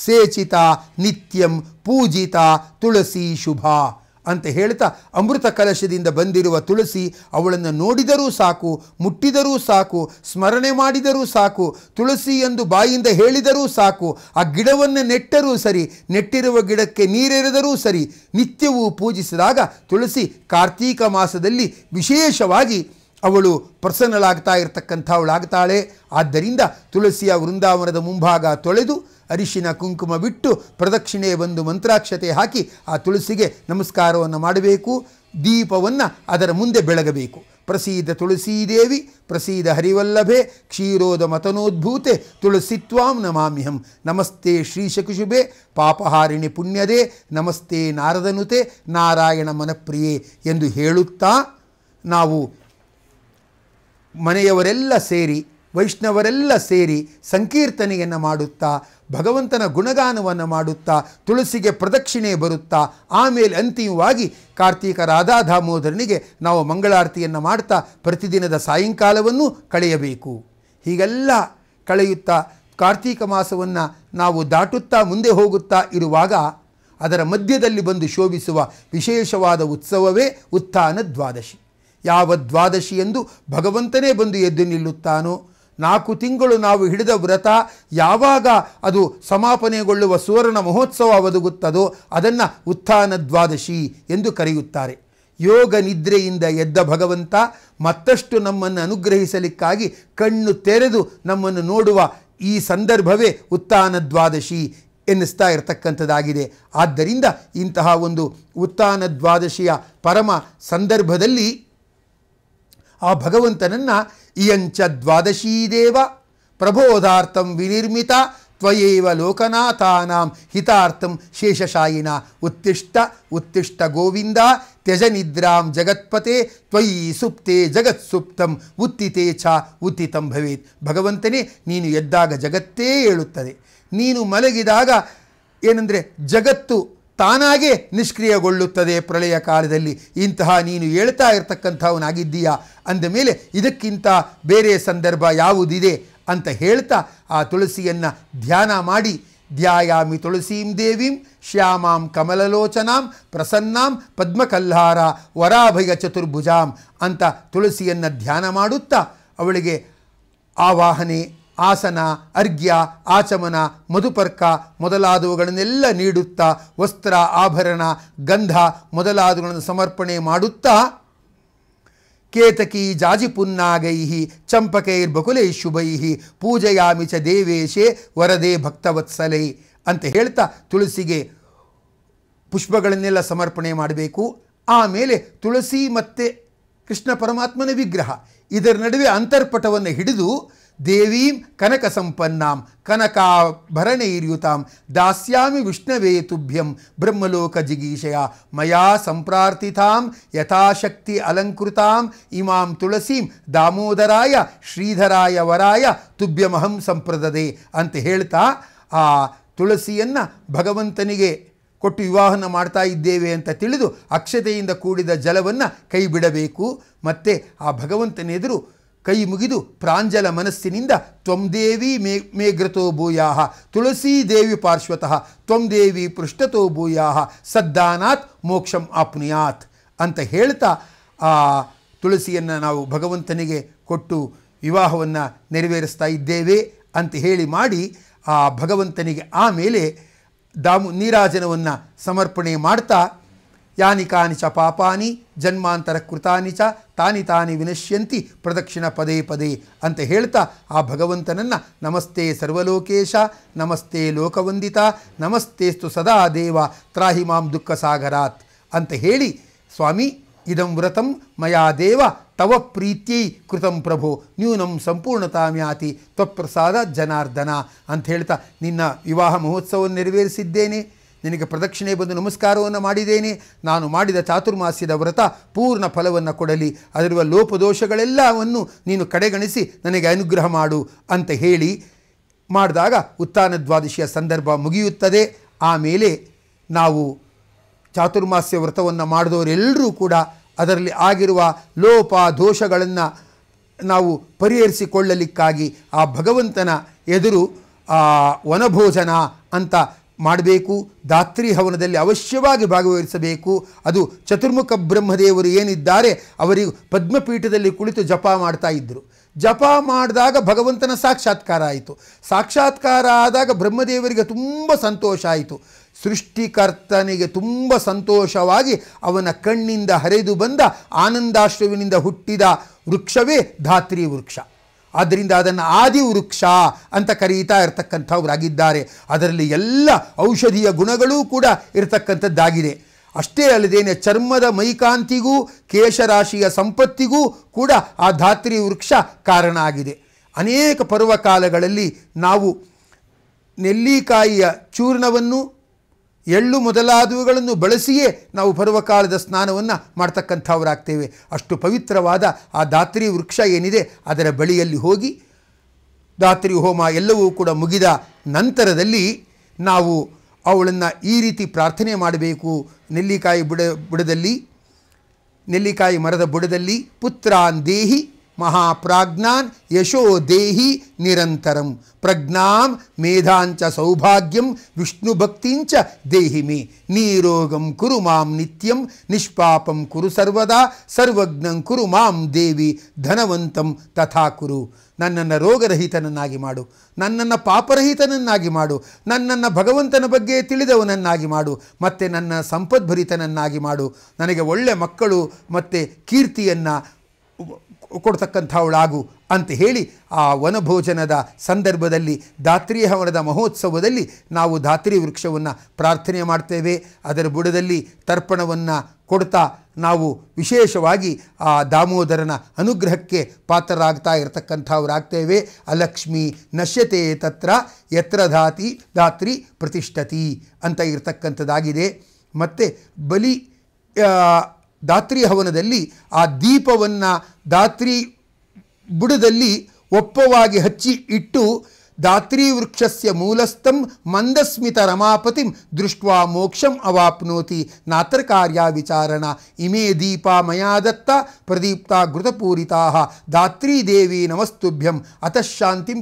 ಸೇಚಿತ ನಿತ್ಯಂ ಪೂಜಿತ ತುಳಸಿ ಶುಭ ಅಂತ ಹೇಳ್ತಾ ಅಮೃತ ಕಲಶದಿಂದ ಬಂದಿರುವ ತುಳಸಿ ಅವಳನ್ನು ನೋಡಿದರೂ ಸಾಕು ಮುಟ್ಟಿದರೂ ಸಾಕು ಸ್ಮರಣೆ ಮಾಡಿದರೂ ಸಾಕು ತುಳಸಿ ಎಂದು ಬಾಯಿಂದ ಹೇಳಿದರೂ ಸಾಕು ಆ ಗಿಡವನ್ನು ನೆಟ್ಟರೂ ಸರಿ ನೆಟ್ಟಿರುವ ಗಿಡಕ್ಕೆ ನೀರೆರೆದರೂ ಸರಿ ನಿತ್ಯವೂ ಪೂಜಿಸಿದಾಗ ತುಳಸಿ ಕಾರ್ತೀಕ ಮಾಸದಲ್ಲಿ ವಿಶೇಷವಾಗಿ ಅವಳು ಪರ್ಸನಲ್ ಆಗ್ತಾ ಇರತಕ್ಕಂಥವಳಾಗ್ತಾಳೆ ಆದ್ದರಿಂದ ತುಳಸಿಯ ವೃಂದಾವನದ ಮುಂಭಾಗ ತೊಳೆದು ಅರಿಶಿನ ಕುಂಕುಮ ಬಿಟ್ಟು ಪ್ರದಕ್ಷಿಣೆ ಬಂದು ಮಂತ್ರಾಕ್ಷತೆ ಹಾಕಿ ಆ ತುಳಸಿಗೆ ನಮಸ್ಕಾರವನ್ನು ಮಾಡಬೇಕು ದೀಪವನ್ನು ಅದರ ಮುಂದೆ ಬೆಳಗಬೇಕು ಪ್ರಸೀದ ತುಳಸೀದೇವಿ ಪ್ರಸೀದ ಹರಿವಲ್ಲಭೆ ಕ್ಷೀರೋದ ಮತನೋದ್ಭೂತೆ ತುಳಸಿತ್ವಾಂ ನಮಾಮ್ಯಹಂ ನಮಸ್ತೆ ಶ್ರೀಶಕುಶುಭೆ ಪಾಪಹಾರಿಣಿ ಪುಣ್ಯದೇ ನಮಸ್ತೆ ನಾರದನುತೆ ನಾರಾಯಣ ಮನಪ್ರಿಯೆ ಎಂದು ಹೇಳುತ್ತಾ ನಾವು ಮನೆಯವರೆಲ್ಲ ಸೇರಿ ವೈಷ್ಣವರೆಲ್ಲ ಸೇರಿ ಸಂಕೀರ್ತನೆಯನ್ನು ಮಾಡುತ್ತಾ ಭಗವಂತನ ಗುಣಗಾನವನ್ನು ಮಾಡುತ್ತಾ ತುಳಸಿಗೆ ಪ್ರದಕ್ಷಿಣೆ ಬರುತ್ತಾ ಆಮೇಲೆ ಅಂತಿಮವಾಗಿ ಕಾರ್ತೀಕ ರಾಧಾ ದಾಮೋದರನಿಗೆ ನಾವು ಮಂಗಳಾರತಿಯನ್ನು ಮಾಡ್ತಾ ಪ್ರತಿದಿನದ ಸಾಯಂಕಾಲವನ್ನು ಕಳೆಯಬೇಕು ಹೀಗೆಲ್ಲ ಕಳೆಯುತ್ತಾ ಕಾರ್ತೀಕ ಮಾಸವನ್ನು ನಾವು ದಾಟುತ್ತಾ ಮುಂದೆ ಹೋಗುತ್ತಾ ಇರುವಾಗ ಅದರ ಮಧ್ಯದಲ್ಲಿ ಬಂದು ಶೋಭಿಸುವ ವಿಶೇಷವಾದ ಉತ್ಸವವೇ ಉತ್ಥಾನ ದ್ವಾದಶಿ ಯಾವ ದ್ವಾದಶಿ ಎಂದು ಭಗವಂತನೇ ಬಂದು ಎದ್ದು ನಿಲ್ಲುತ್ತಾನೋ ನಾಲ್ಕು ತಿಂಗಳು ನಾವು ಹಿಡಿದ ವ್ರತ ಯಾವಾಗ ಅದು ಸಮಾಪನೆಗೊಳ್ಳುವ ಸುವರ್ಣ ಮಹೋತ್ಸವ ಒದಗುತ್ತದೋ ಅದನ್ನು ಉತ್ಥಾನ ದ್ವಾದಶಿ ಎಂದು ಕರೆಯುತ್ತಾರೆ ಯೋಗ ನಿದ್ರೆಯಿಂದ ಎದ್ದ ಭಗವಂತ ಮತ್ತಷ್ಟು ನಮ್ಮನ್ನು ಅನುಗ್ರಹಿಸಲಿಕ್ಕಾಗಿ ಕಣ್ಣು ತೆರೆದು ನಮ್ಮನ್ನು ನೋಡುವ ಈ ಸಂದರ್ಭವೇ ಉತ್ಥಾನ ದ್ವಾದಶಿ ಎನ್ನಿಸ್ತಾ ಇರತಕ್ಕಂಥದ್ದಾಗಿದೆ ಆದ್ದರಿಂದ ಇಂತಹ ಒಂದು ಉತ್ಥಾನ ದ್ವಾದಶಿಯ ಪರಮ ಸಂದರ್ಭದಲ್ಲಿ ಆ ಭಗವಂತನನ್ನು ಇಯಂಚ ದ್ವಾದಶೀ ದೇವ ಪ್ರಬೋಧಾರ್ಥಂ ವಿನಿರ್ಮಿತ ತ್ವಯೇವ ಲೋಕನಾಥಾನಾಂ ಹಿತಾರ್ಥಂ ಶೇಷಶಾಯಿನ ಉತ್ತಿಷ್ಟ ಉತ್ತಿಷ್ಟ ಗೋವಿಂದ ತ್ಯಜ ನಿದ್ರಾಂ ಜಗತ್ಪತೆ ತ್ವಯಿ ಸುಪ್ತೆ ಜಗತ್ಸುಪ್ತಂ ಉತ್ತಿತೆ ಚ ಉತ್ತಿತಂ ಭವೇತ್ ಭಗವಂತನೇ ನೀನು ಎದ್ದಾಗ ಜಗತ್ತೇ ಹೇಳುತ್ತದೆ ನೀನು ಮಲಗಿದಾಗ ಏನಂದರೆ ಜಗತ್ತು ತಾನಾಗೇ ನಿಷ್ಕ್ರಿಯಗೊಳ್ಳುತ್ತದೆ ಪ್ರಳಯ ಕಾಲದಲ್ಲಿ ಇಂತಹ ನೀನು ಹೇಳ್ತಾ ಇರತಕ್ಕಂಥವನಾಗಿದ್ದೀಯಾ ಅಂದ ಮೇಲೆ ಇದಕ್ಕಿಂತ ಬೇರೆ ಸಂದರ್ಭ ಯಾವುದಿದೆ ಅಂತ ಹೇಳ್ತಾ ಆ ತುಳಸಿಯನ್ನು ಧ್ಯಾನ ಮಾಡಿ ಧ್ಯಾಯಾಮಿ ತುಳಸೀಂ ದೇವೀಂ ಶ್ಯಾಮಾಂ ಕಮಲಲೋಚನಾಂ ಪ್ರಸನ್ನಾಂ ಪದ್ಮಕಲ್ಹಾರ ವರಾಭಯ ಚತುರ್ಭುಜಾಂ ಅಂತ ತುಳಸಿಯನ್ನು ಧ್ಯಾನ ಮಾಡುತ್ತಾ ಅವಳಿಗೆ ಆವಾಹನೆ ಆಸನ ಅರ್ಘ್ಯ ಆಚಮನ ಮಧುಪರ್ಕ ಮೊದಲಾದವುಗಳನ್ನೆಲ್ಲ ನೀಡುತ್ತಾ ವಸ್ತ್ರ ಆಭರಣ ಗಂಧ ಮೊದಲಾದವುಗಳನ್ನು ಸಮರ್ಪಣೆ ಮಾಡುತ್ತಾ ಕೇತಕಿ ಜಾಜಿಪುನ್ನಾಗೈ ಚಂಪಕೈರ್ಬಕುಲೈ ಶುಭೈಹಿ ಶುಭೈಹಿ ಚ ದೇವೇಶೇ ವರದೇ ಭಕ್ತವತ್ಸಲೈ ಅಂತ ಹೇಳ್ತಾ ತುಳಸಿಗೆ ಪುಷ್ಪಗಳನ್ನೆಲ್ಲ ಸಮರ್ಪಣೆ ಮಾಡಬೇಕು ಆಮೇಲೆ ತುಳಸಿ ಮತ್ತೆ ಕೃಷ್ಣ ಪರಮಾತ್ಮನ ವಿಗ್ರಹ ಇದರ ನಡುವೆ ಅಂತರ್ಪಟವನ್ನು ಹಿಡಿದು ದೇವೀಂ ಕನಕ ಸಂಪನ್ನಾಂ ಕನಕಾಭರಣೈರ್ಯುತಾಂ ದಾಸ್ಯಾಮಿ ವಿಷ್ಣವೇ ತುಭ್ಯಂ ಬ್ರಹ್ಮಲೋಕ ಜಿಗೀಷಯ ಮಯಾ ಸಂಪ್ರಾರ್ಥಿತಾಂ ಯಥಾಶಕ್ತಿ ಅಲಂಕೃತಾಂ ಇಮಾಂ ತುಳಸೀಂ ದಾಮೋದರಾಯ ಶ್ರೀಧರಾಯ ವರಾಯ ತುಭ್ಯಮಹಂ ಸಂಪ್ರದದೆ ಅಂತ ಹೇಳ್ತಾ ಆ ತುಳಸಿಯನ್ನು ಭಗವಂತನಿಗೆ ಕೊಟ್ಟು ವಿವಾಹನ ಮಾಡ್ತಾ ಇದ್ದೇವೆ ಅಂತ ತಿಳಿದು ಅಕ್ಷತೆಯಿಂದ ಕೂಡಿದ ಜಲವನ್ನು ಕೈ ಬಿಡಬೇಕು ಮತ್ತು ಆ ಭಗವಂತನೆದುರು ಕೈ ಮುಗಿದು ಪ್ರಾಂಜಲ ಮನಸ್ಸಿನಿಂದ ದೇವಿ ಮೇ ಮೇಘ್ರತೋ ಭೂಯಾಹ ತುಳಸೀ ದೇವಿ ಪಾರ್ಶ್ವತಃ ದೇವಿ ಪೃಷ್ಠತೋ ಭೂಯಾಹ ಸದ್ದಾನಾತ್ ಮೋಕ್ಷಂ ಆಪ್ನುಯಾತ್ ಅಂತ ಹೇಳ್ತಾ ಆ ತುಳಸಿಯನ್ನು ನಾವು ಭಗವಂತನಿಗೆ ಕೊಟ್ಟು ವಿವಾಹವನ್ನು ನೆರವೇರಿಸ್ತಾ ಇದ್ದೇವೆ ಅಂತ ಹೇಳಿ ಮಾಡಿ ಆ ಭಗವಂತನಿಗೆ ಆಮೇಲೆ ದಾಮು ನೀರಾಜನವನ್ನು ಸಮರ್ಪಣೆ ಮಾಡ್ತಾ ಯಾನಿ ಕಾನಿ ಚ ಪಾಪಾನಿ ಜನ್ಮಾಂತರ ಕೃತಾನಿ ಚ ತಾನಿ ತಾನಿ ವಿನಶ್ಯಂತಿ ಪ್ರದಕ್ಷಿಣ ಪದೇ ಪದೇ ಅಂತ ಹೇಳ್ತಾ ಆ ಭಗವಂತನನ್ನು ನಮಸ್ತೆ ಸರ್ವಲೋಕೇಶ ನಮಸ್ತೆ ಲೋಕವಂದಿತ ನಮಸ್ತೆಸ್ತು ಸದಾ ದೇವ ತ್ರಾಹಿ ಮಾಂ ದುಃಖ ಸಾಗರಾತ್ ಅಂತ ಹೇಳಿ ಸ್ವಾಮಿ ಇದಂ ವ್ರತಂ ಮಯಾ ದೇವ ತವ ಪ್ರೀತ್ಯೈ ಕೃತಂ ಪ್ರಭು ನ್ಯೂನಂ ಸಂಪೂರ್ಣತಾಮ್ಯಾತಿ ತ್ವಪ್ರಸಾದ ಜನಾರ್ದನ ಅಂತ ಹೇಳ್ತಾ ನಿನ್ನ ವಿವಾಹ ಮಹೋತ್ಸವವನ್ನು ನೆರವೇರಿಸಿದ್ದೇನೆ ನಿನಗೆ ಪ್ರದಕ್ಷಿಣೆ ಬಂದು ನಮಸ್ಕಾರವನ್ನು ಮಾಡಿದ್ದೇನೆ ನಾನು ಮಾಡಿದ ಚಾತುರ್ಮಾಸ್ಯದ ವ್ರತ ಪೂರ್ಣ ಫಲವನ್ನು ಕೊಡಲಿ ಅದಿರುವ ಲೋಪದೋಷಗಳೆಲ್ಲವನ್ನು ನೀನು ಕಡೆಗಣಿಸಿ ನನಗೆ ಅನುಗ್ರಹ ಮಾಡು ಅಂತ ಹೇಳಿ ಮಾಡಿದಾಗ ಉತ್ಥಾನ ದ್ವಾದಶಿಯ ಸಂದರ್ಭ ಮುಗಿಯುತ್ತದೆ ಆಮೇಲೆ ನಾವು ಚಾತುರ್ಮಾಸ್ಯ ವ್ರತವನ್ನು ಮಾಡಿದವರೆಲ್ಲರೂ ಕೂಡ ಅದರಲ್ಲಿ ಆಗಿರುವ ಲೋಪ ದೋಷಗಳನ್ನು ನಾವು ಪರಿಹರಿಸಿಕೊಳ್ಳಲಿಕ್ಕಾಗಿ ಆ ಭಗವಂತನ ಎದುರು ವನಭೋಜನ ಅಂತ ಮಾಡಬೇಕು ದಾತ್ರಿ ಹವನದಲ್ಲಿ ಅವಶ್ಯವಾಗಿ ಭಾಗವಹಿಸಬೇಕು ಅದು ಚತುರ್ಮುಖ ಬ್ರಹ್ಮದೇವರು ಏನಿದ್ದಾರೆ ಅವರಿಗೂ ಪದ್ಮಪೀಠದಲ್ಲಿ ಕುಳಿತು ಜಪ ಮಾಡ್ತಾ ಇದ್ದರು ಜಪ ಮಾಡಿದಾಗ ಭಗವಂತನ ಸಾಕ್ಷಾತ್ಕಾರ ಆಯಿತು ಸಾಕ್ಷಾತ್ಕಾರ ಆದಾಗ ಬ್ರಹ್ಮದೇವರಿಗೆ ತುಂಬ ಸಂತೋಷ ಆಯಿತು ಸೃಷ್ಟಿಕರ್ತನಿಗೆ ತುಂಬ ಸಂತೋಷವಾಗಿ ಅವನ ಕಣ್ಣಿಂದ ಹರಿದು ಬಂದ ಆನಂದಾಶ್ರವಿನಿಂದ ಹುಟ್ಟಿದ ವೃಕ್ಷವೇ ಧಾತ್ರಿ ವೃಕ್ಷ ಆದ್ದರಿಂದ ಅದನ್ನು ವೃಕ್ಷ ಅಂತ ಕರೀತಾ ಇರತಕ್ಕಂಥವರಾಗಿದ್ದಾರೆ ಅದರಲ್ಲಿ ಎಲ್ಲ ಔಷಧೀಯ ಗುಣಗಳೂ ಕೂಡ ಇರತಕ್ಕಂಥದ್ದಾಗಿದೆ ಅಷ್ಟೇ ಅಲ್ಲದೇನೆ ಚರ್ಮದ ಮೈಕಾಂತಿಗೂ ಕೇಶರಾಶಿಯ ಸಂಪತ್ತಿಗೂ ಕೂಡ ಆ ಧಾತ್ರಿ ವೃಕ್ಷ ಕಾರಣ ಆಗಿದೆ ಅನೇಕ ಪರ್ವಕಾಲಗಳಲ್ಲಿ ನಾವು ನೆಲ್ಲಿಕಾಯಿಯ ಚೂರ್ಣವನ್ನು ಎಳ್ಳು ಮೊದಲಾದವುಗಳನ್ನು ಬಳಸಿಯೇ ನಾವು ಪರ್ವಕಾಲದ ಸ್ನಾನವನ್ನು ಮಾಡ್ತಕ್ಕಂಥವರಾಗ್ತೇವೆ ಅಷ್ಟು ಪವಿತ್ರವಾದ ಆ ದಾತ್ರಿ ವೃಕ್ಷ ಏನಿದೆ ಅದರ ಬಳಿಯಲ್ಲಿ ಹೋಗಿ ದಾತ್ರಿ ಹೋಮ ಎಲ್ಲವೂ ಕೂಡ ಮುಗಿದ ನಂತರದಲ್ಲಿ ನಾವು ಅವಳನ್ನು ಈ ರೀತಿ ಪ್ರಾರ್ಥನೆ ಮಾಡಬೇಕು ನೆಲ್ಲಿಕಾಯಿ ಬುಡ ಬುಡದಲ್ಲಿ ನೆಲ್ಲಿಕಾಯಿ ಮರದ ಬುಡದಲ್ಲಿ ಪುತ್ರಾನ್ ದೇಹಿ ಮಹಾಪ್ರಾಜ್ಞಾನ್ ಯಶೋ ದೇಹಿ ನಿರಂತರಂ ಪ್ರಜ್ಞಾಂ ಮೇಧಾಂಚ ಸೌಭಾಗ್ಯಂ ವಿಷ್ಣು ಭಕ್ತಿಂಚ ದೇಹಿಮಿ ನೀರೋಗಂ ಕುರು ಮಾಂ ನಿತ್ಯಂ ನಿಷ್ಪಾಪಂ ಕುರು ಸರ್ವದಾ ಸರ್ವಜ್ಞಂ ಕುರು ಮಾಂ ದೇವಿ ಧನವಂತಂ ತಥಾ ಕುರು ನನ್ನನ್ನು ರೋಗರಹಿತನನ್ನಾಗಿ ಮಾಡು ನನ್ನನ್ನು ಪಾಪರಹಿತನನ್ನಾಗಿ ಮಾಡು ನನ್ನನ್ನು ಭಗವಂತನ ಬಗ್ಗೆ ತಿಳಿದವನನ್ನಾಗಿ ಮಾಡು ಮತ್ತು ನನ್ನ ಸಂಪದ್ಭರಿತನನ್ನಾಗಿ ಮಾಡು ನನಗೆ ಒಳ್ಳೆ ಮಕ್ಕಳು ಮತ್ತು ಕೀರ್ತಿಯನ್ನು ಕೊಡ್ತಕ್ಕಂಥವಳಾಗು ಅಂತ ಹೇಳಿ ಆ ವನಭೋಜನದ ಸಂದರ್ಭದಲ್ಲಿ ಧಾತ್ರಿ ಹವನದ ಮಹೋತ್ಸವದಲ್ಲಿ ನಾವು ಧಾತ್ರಿ ವೃಕ್ಷವನ್ನು ಪ್ರಾರ್ಥನೆ ಮಾಡ್ತೇವೆ ಅದರ ಬುಡದಲ್ಲಿ ತರ್ಪಣವನ್ನು ಕೊಡ್ತಾ ನಾವು ವಿಶೇಷವಾಗಿ ಆ ದಾಮೋದರನ ಅನುಗ್ರಹಕ್ಕೆ ಪಾತ್ರರಾಗ್ತಾ ಇರತಕ್ಕಂಥವರಾಗ್ತೇವೆ ಅಲಕ್ಷ್ಮಿ ನಶ್ಯತೆ ತತ್ರ ಯತ್ರ ಧಾತಿ ಧಾತ್ರಿ ಪ್ರತಿಷ್ಠತಿ ಅಂತ ಇರತಕ್ಕಂಥದ್ದಾಗಿದೆ ಮತ್ತು ಬಲಿ ದಾತ್ರಿ ಹವನದಲ್ಲಿ ಆ ದೀಪವನ್ನು ದಾತ್ರಿ ಬುಡದಲ್ಲಿ ಒಪ್ಪವಾಗಿ ಹಚ್ಚಿ ಇಟ್ಟು ದಾತ್ರಿ ವೃಕ್ಷಸ್ಯ ಮೂಲಸ್ಥಂ ಮಂದಸ್ಮಿತ ರಮಾಪತಿಂ ದೃಷ್ಟ್ವಾ ಮೋಕ್ಷಂ ಅವಾಪ್ನೋತಿ ನಾತ್ರ ಕಾರ್ಯ ವಿಚಾರಣ ಇಮೇ ದೀಪ ಮಯಾ ದತ್ತ ಪ್ರದೀಪ್ತ ಘೃತಪೂರಿತಾ ದಾತ್ರಿ ದೇವಿ ನಮಸ್ತುಭ್ಯಂ ಅತಃಶಾಂತಿಂ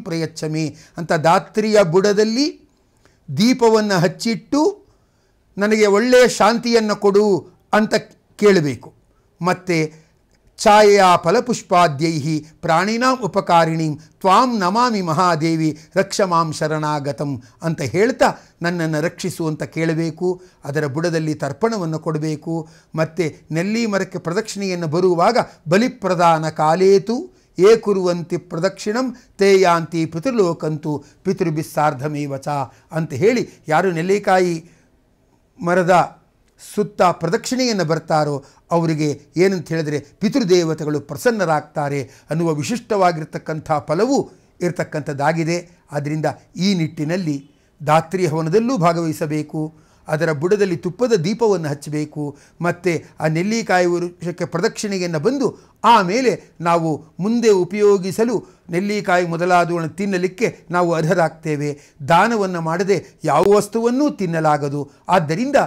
ಮೇ ಅಂತ ದಾತ್ರಿಯ ಬುಡದಲ್ಲಿ ದೀಪವನ್ನು ಹಚ್ಚಿಟ್ಟು ನನಗೆ ಒಳ್ಳೆಯ ಶಾಂತಿಯನ್ನು ಕೊಡು ಅಂತ ಕೇಳಬೇಕು ಮತ್ತು ಛಾಯೆಯ ಫಲಪುಷ್ಪಾದ್ಯೈ ಪ್ರಾಣಿನಾಂ ಉಪಕಾರಿಣೀಂ ತ್ವಾಂ ನಮಾಮಿ ಮಹಾದೇವಿ ರಕ್ಷಮಾಂ ಶರಣಾಗತಂ ಅಂತ ಹೇಳ್ತಾ ನನ್ನನ್ನು ರಕ್ಷಿಸು ಅಂತ ಕೇಳಬೇಕು ಅದರ ಬುಡದಲ್ಲಿ ತರ್ಪಣವನ್ನು ಕೊಡಬೇಕು ಮತ್ತು ನೆಲ್ಲಿ ಮರಕ್ಕೆ ಪ್ರದಕ್ಷಿಣೆಯನ್ನು ಬರುವಾಗ ಬಲಿಪ್ರದಾನ ಕಾಲೇತು ಏ ಕುರುವಂತಿ ಪ್ರದಕ್ಷಿಣಂ ತೇಯಾಂತಿ ಪಿತೃಲೋಕಂತು ಪಿತೃಬಿಸ್ಸಾರ್ಧಮೇವಚ ಅಂತ ಹೇಳಿ ಯಾರು ನೆಲ್ಲಿಕಾಯಿ ಮರದ ಸುತ್ತ ಪ್ರದಕ್ಷಿಣೆಯನ್ನು ಬರ್ತಾರೋ ಅವರಿಗೆ ಏನಂತ ಹೇಳಿದರೆ ಪಿತೃದೇವತೆಗಳು ಪ್ರಸನ್ನರಾಗ್ತಾರೆ ಅನ್ನುವ ವಿಶಿಷ್ಟವಾಗಿರ್ತಕ್ಕಂಥ ಫಲವು ಇರತಕ್ಕಂಥದ್ದಾಗಿದೆ ಆದ್ದರಿಂದ ಈ ನಿಟ್ಟಿನಲ್ಲಿ ಧಾತ್ರಿ ಹವನದಲ್ಲೂ ಭಾಗವಹಿಸಬೇಕು ಅದರ ಬುಡದಲ್ಲಿ ತುಪ್ಪದ ದೀಪವನ್ನು ಹಚ್ಚಬೇಕು ಮತ್ತು ಆ ನೆಲ್ಲಿಕಾಯಿ ವೃಕ್ಷಕ್ಕೆ ಪ್ರದಕ್ಷಿಣೆಯನ್ನು ಬಂದು ಆಮೇಲೆ ನಾವು ಮುಂದೆ ಉಪಯೋಗಿಸಲು ನೆಲ್ಲಿಕಾಯಿ ಮೊದಲಾದವುಗಳನ್ನು ತಿನ್ನಲಿಕ್ಕೆ ನಾವು ಅರ್ಹರಾಗ್ತೇವೆ ದಾನವನ್ನು ಮಾಡದೆ ಯಾವ ವಸ್ತುವನ್ನೂ ತಿನ್ನಲಾಗದು ಆದ್ದರಿಂದ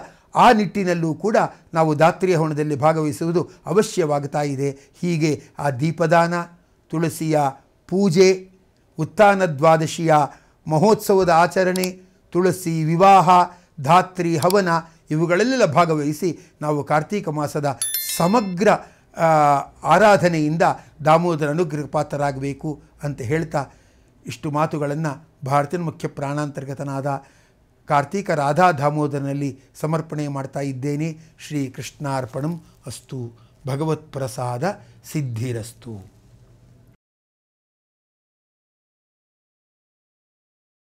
ಆ ನಿಟ್ಟಿನಲ್ಲೂ ಕೂಡ ನಾವು ದಾತ್ರಿಯ ಹೋಣದಲ್ಲಿ ಭಾಗವಹಿಸುವುದು ಅವಶ್ಯವಾಗ್ತಾ ಇದೆ ಹೀಗೆ ಆ ದೀಪದಾನ ತುಳಸಿಯ ಪೂಜೆ ಉತ್ಥಾನ ದ್ವಾದಶಿಯ ಮಹೋತ್ಸವದ ಆಚರಣೆ ತುಳಸಿ ವಿವಾಹ ಧಾತ್ರಿ ಹವನ ಇವುಗಳಲ್ಲೆಲ್ಲ ಭಾಗವಹಿಸಿ ನಾವು ಕಾರ್ತೀಕ ಮಾಸದ ಸಮಗ್ರ ಆರಾಧನೆಯಿಂದ ದಾಮೋದರ ಅನುಗ್ರಹಪಾತ್ರರಾಗಬೇಕು ಅಂತ ಹೇಳ್ತಾ ಇಷ್ಟು ಮಾತುಗಳನ್ನು ಭಾರತೀಯ ಮುಖ್ಯ ಪ್ರಾಣಾಂತರ್ಗತನಾದ ಕಾರ್ತೀಕ ರಾಧಾ ದಾಮೋದರನಲ್ಲಿ ಸಮರ್ಪಣೆ ಮಾಡ್ತಾ ಇದ್ದೇನೆ ಶ್ರೀ ಕೃಷ್ಣಾರ್ಪಣಂ ಅಸ್ತು ಭಗವತ್ಪ್ರಸಾದ ಸಿದ್ಧಿರಸ್ತು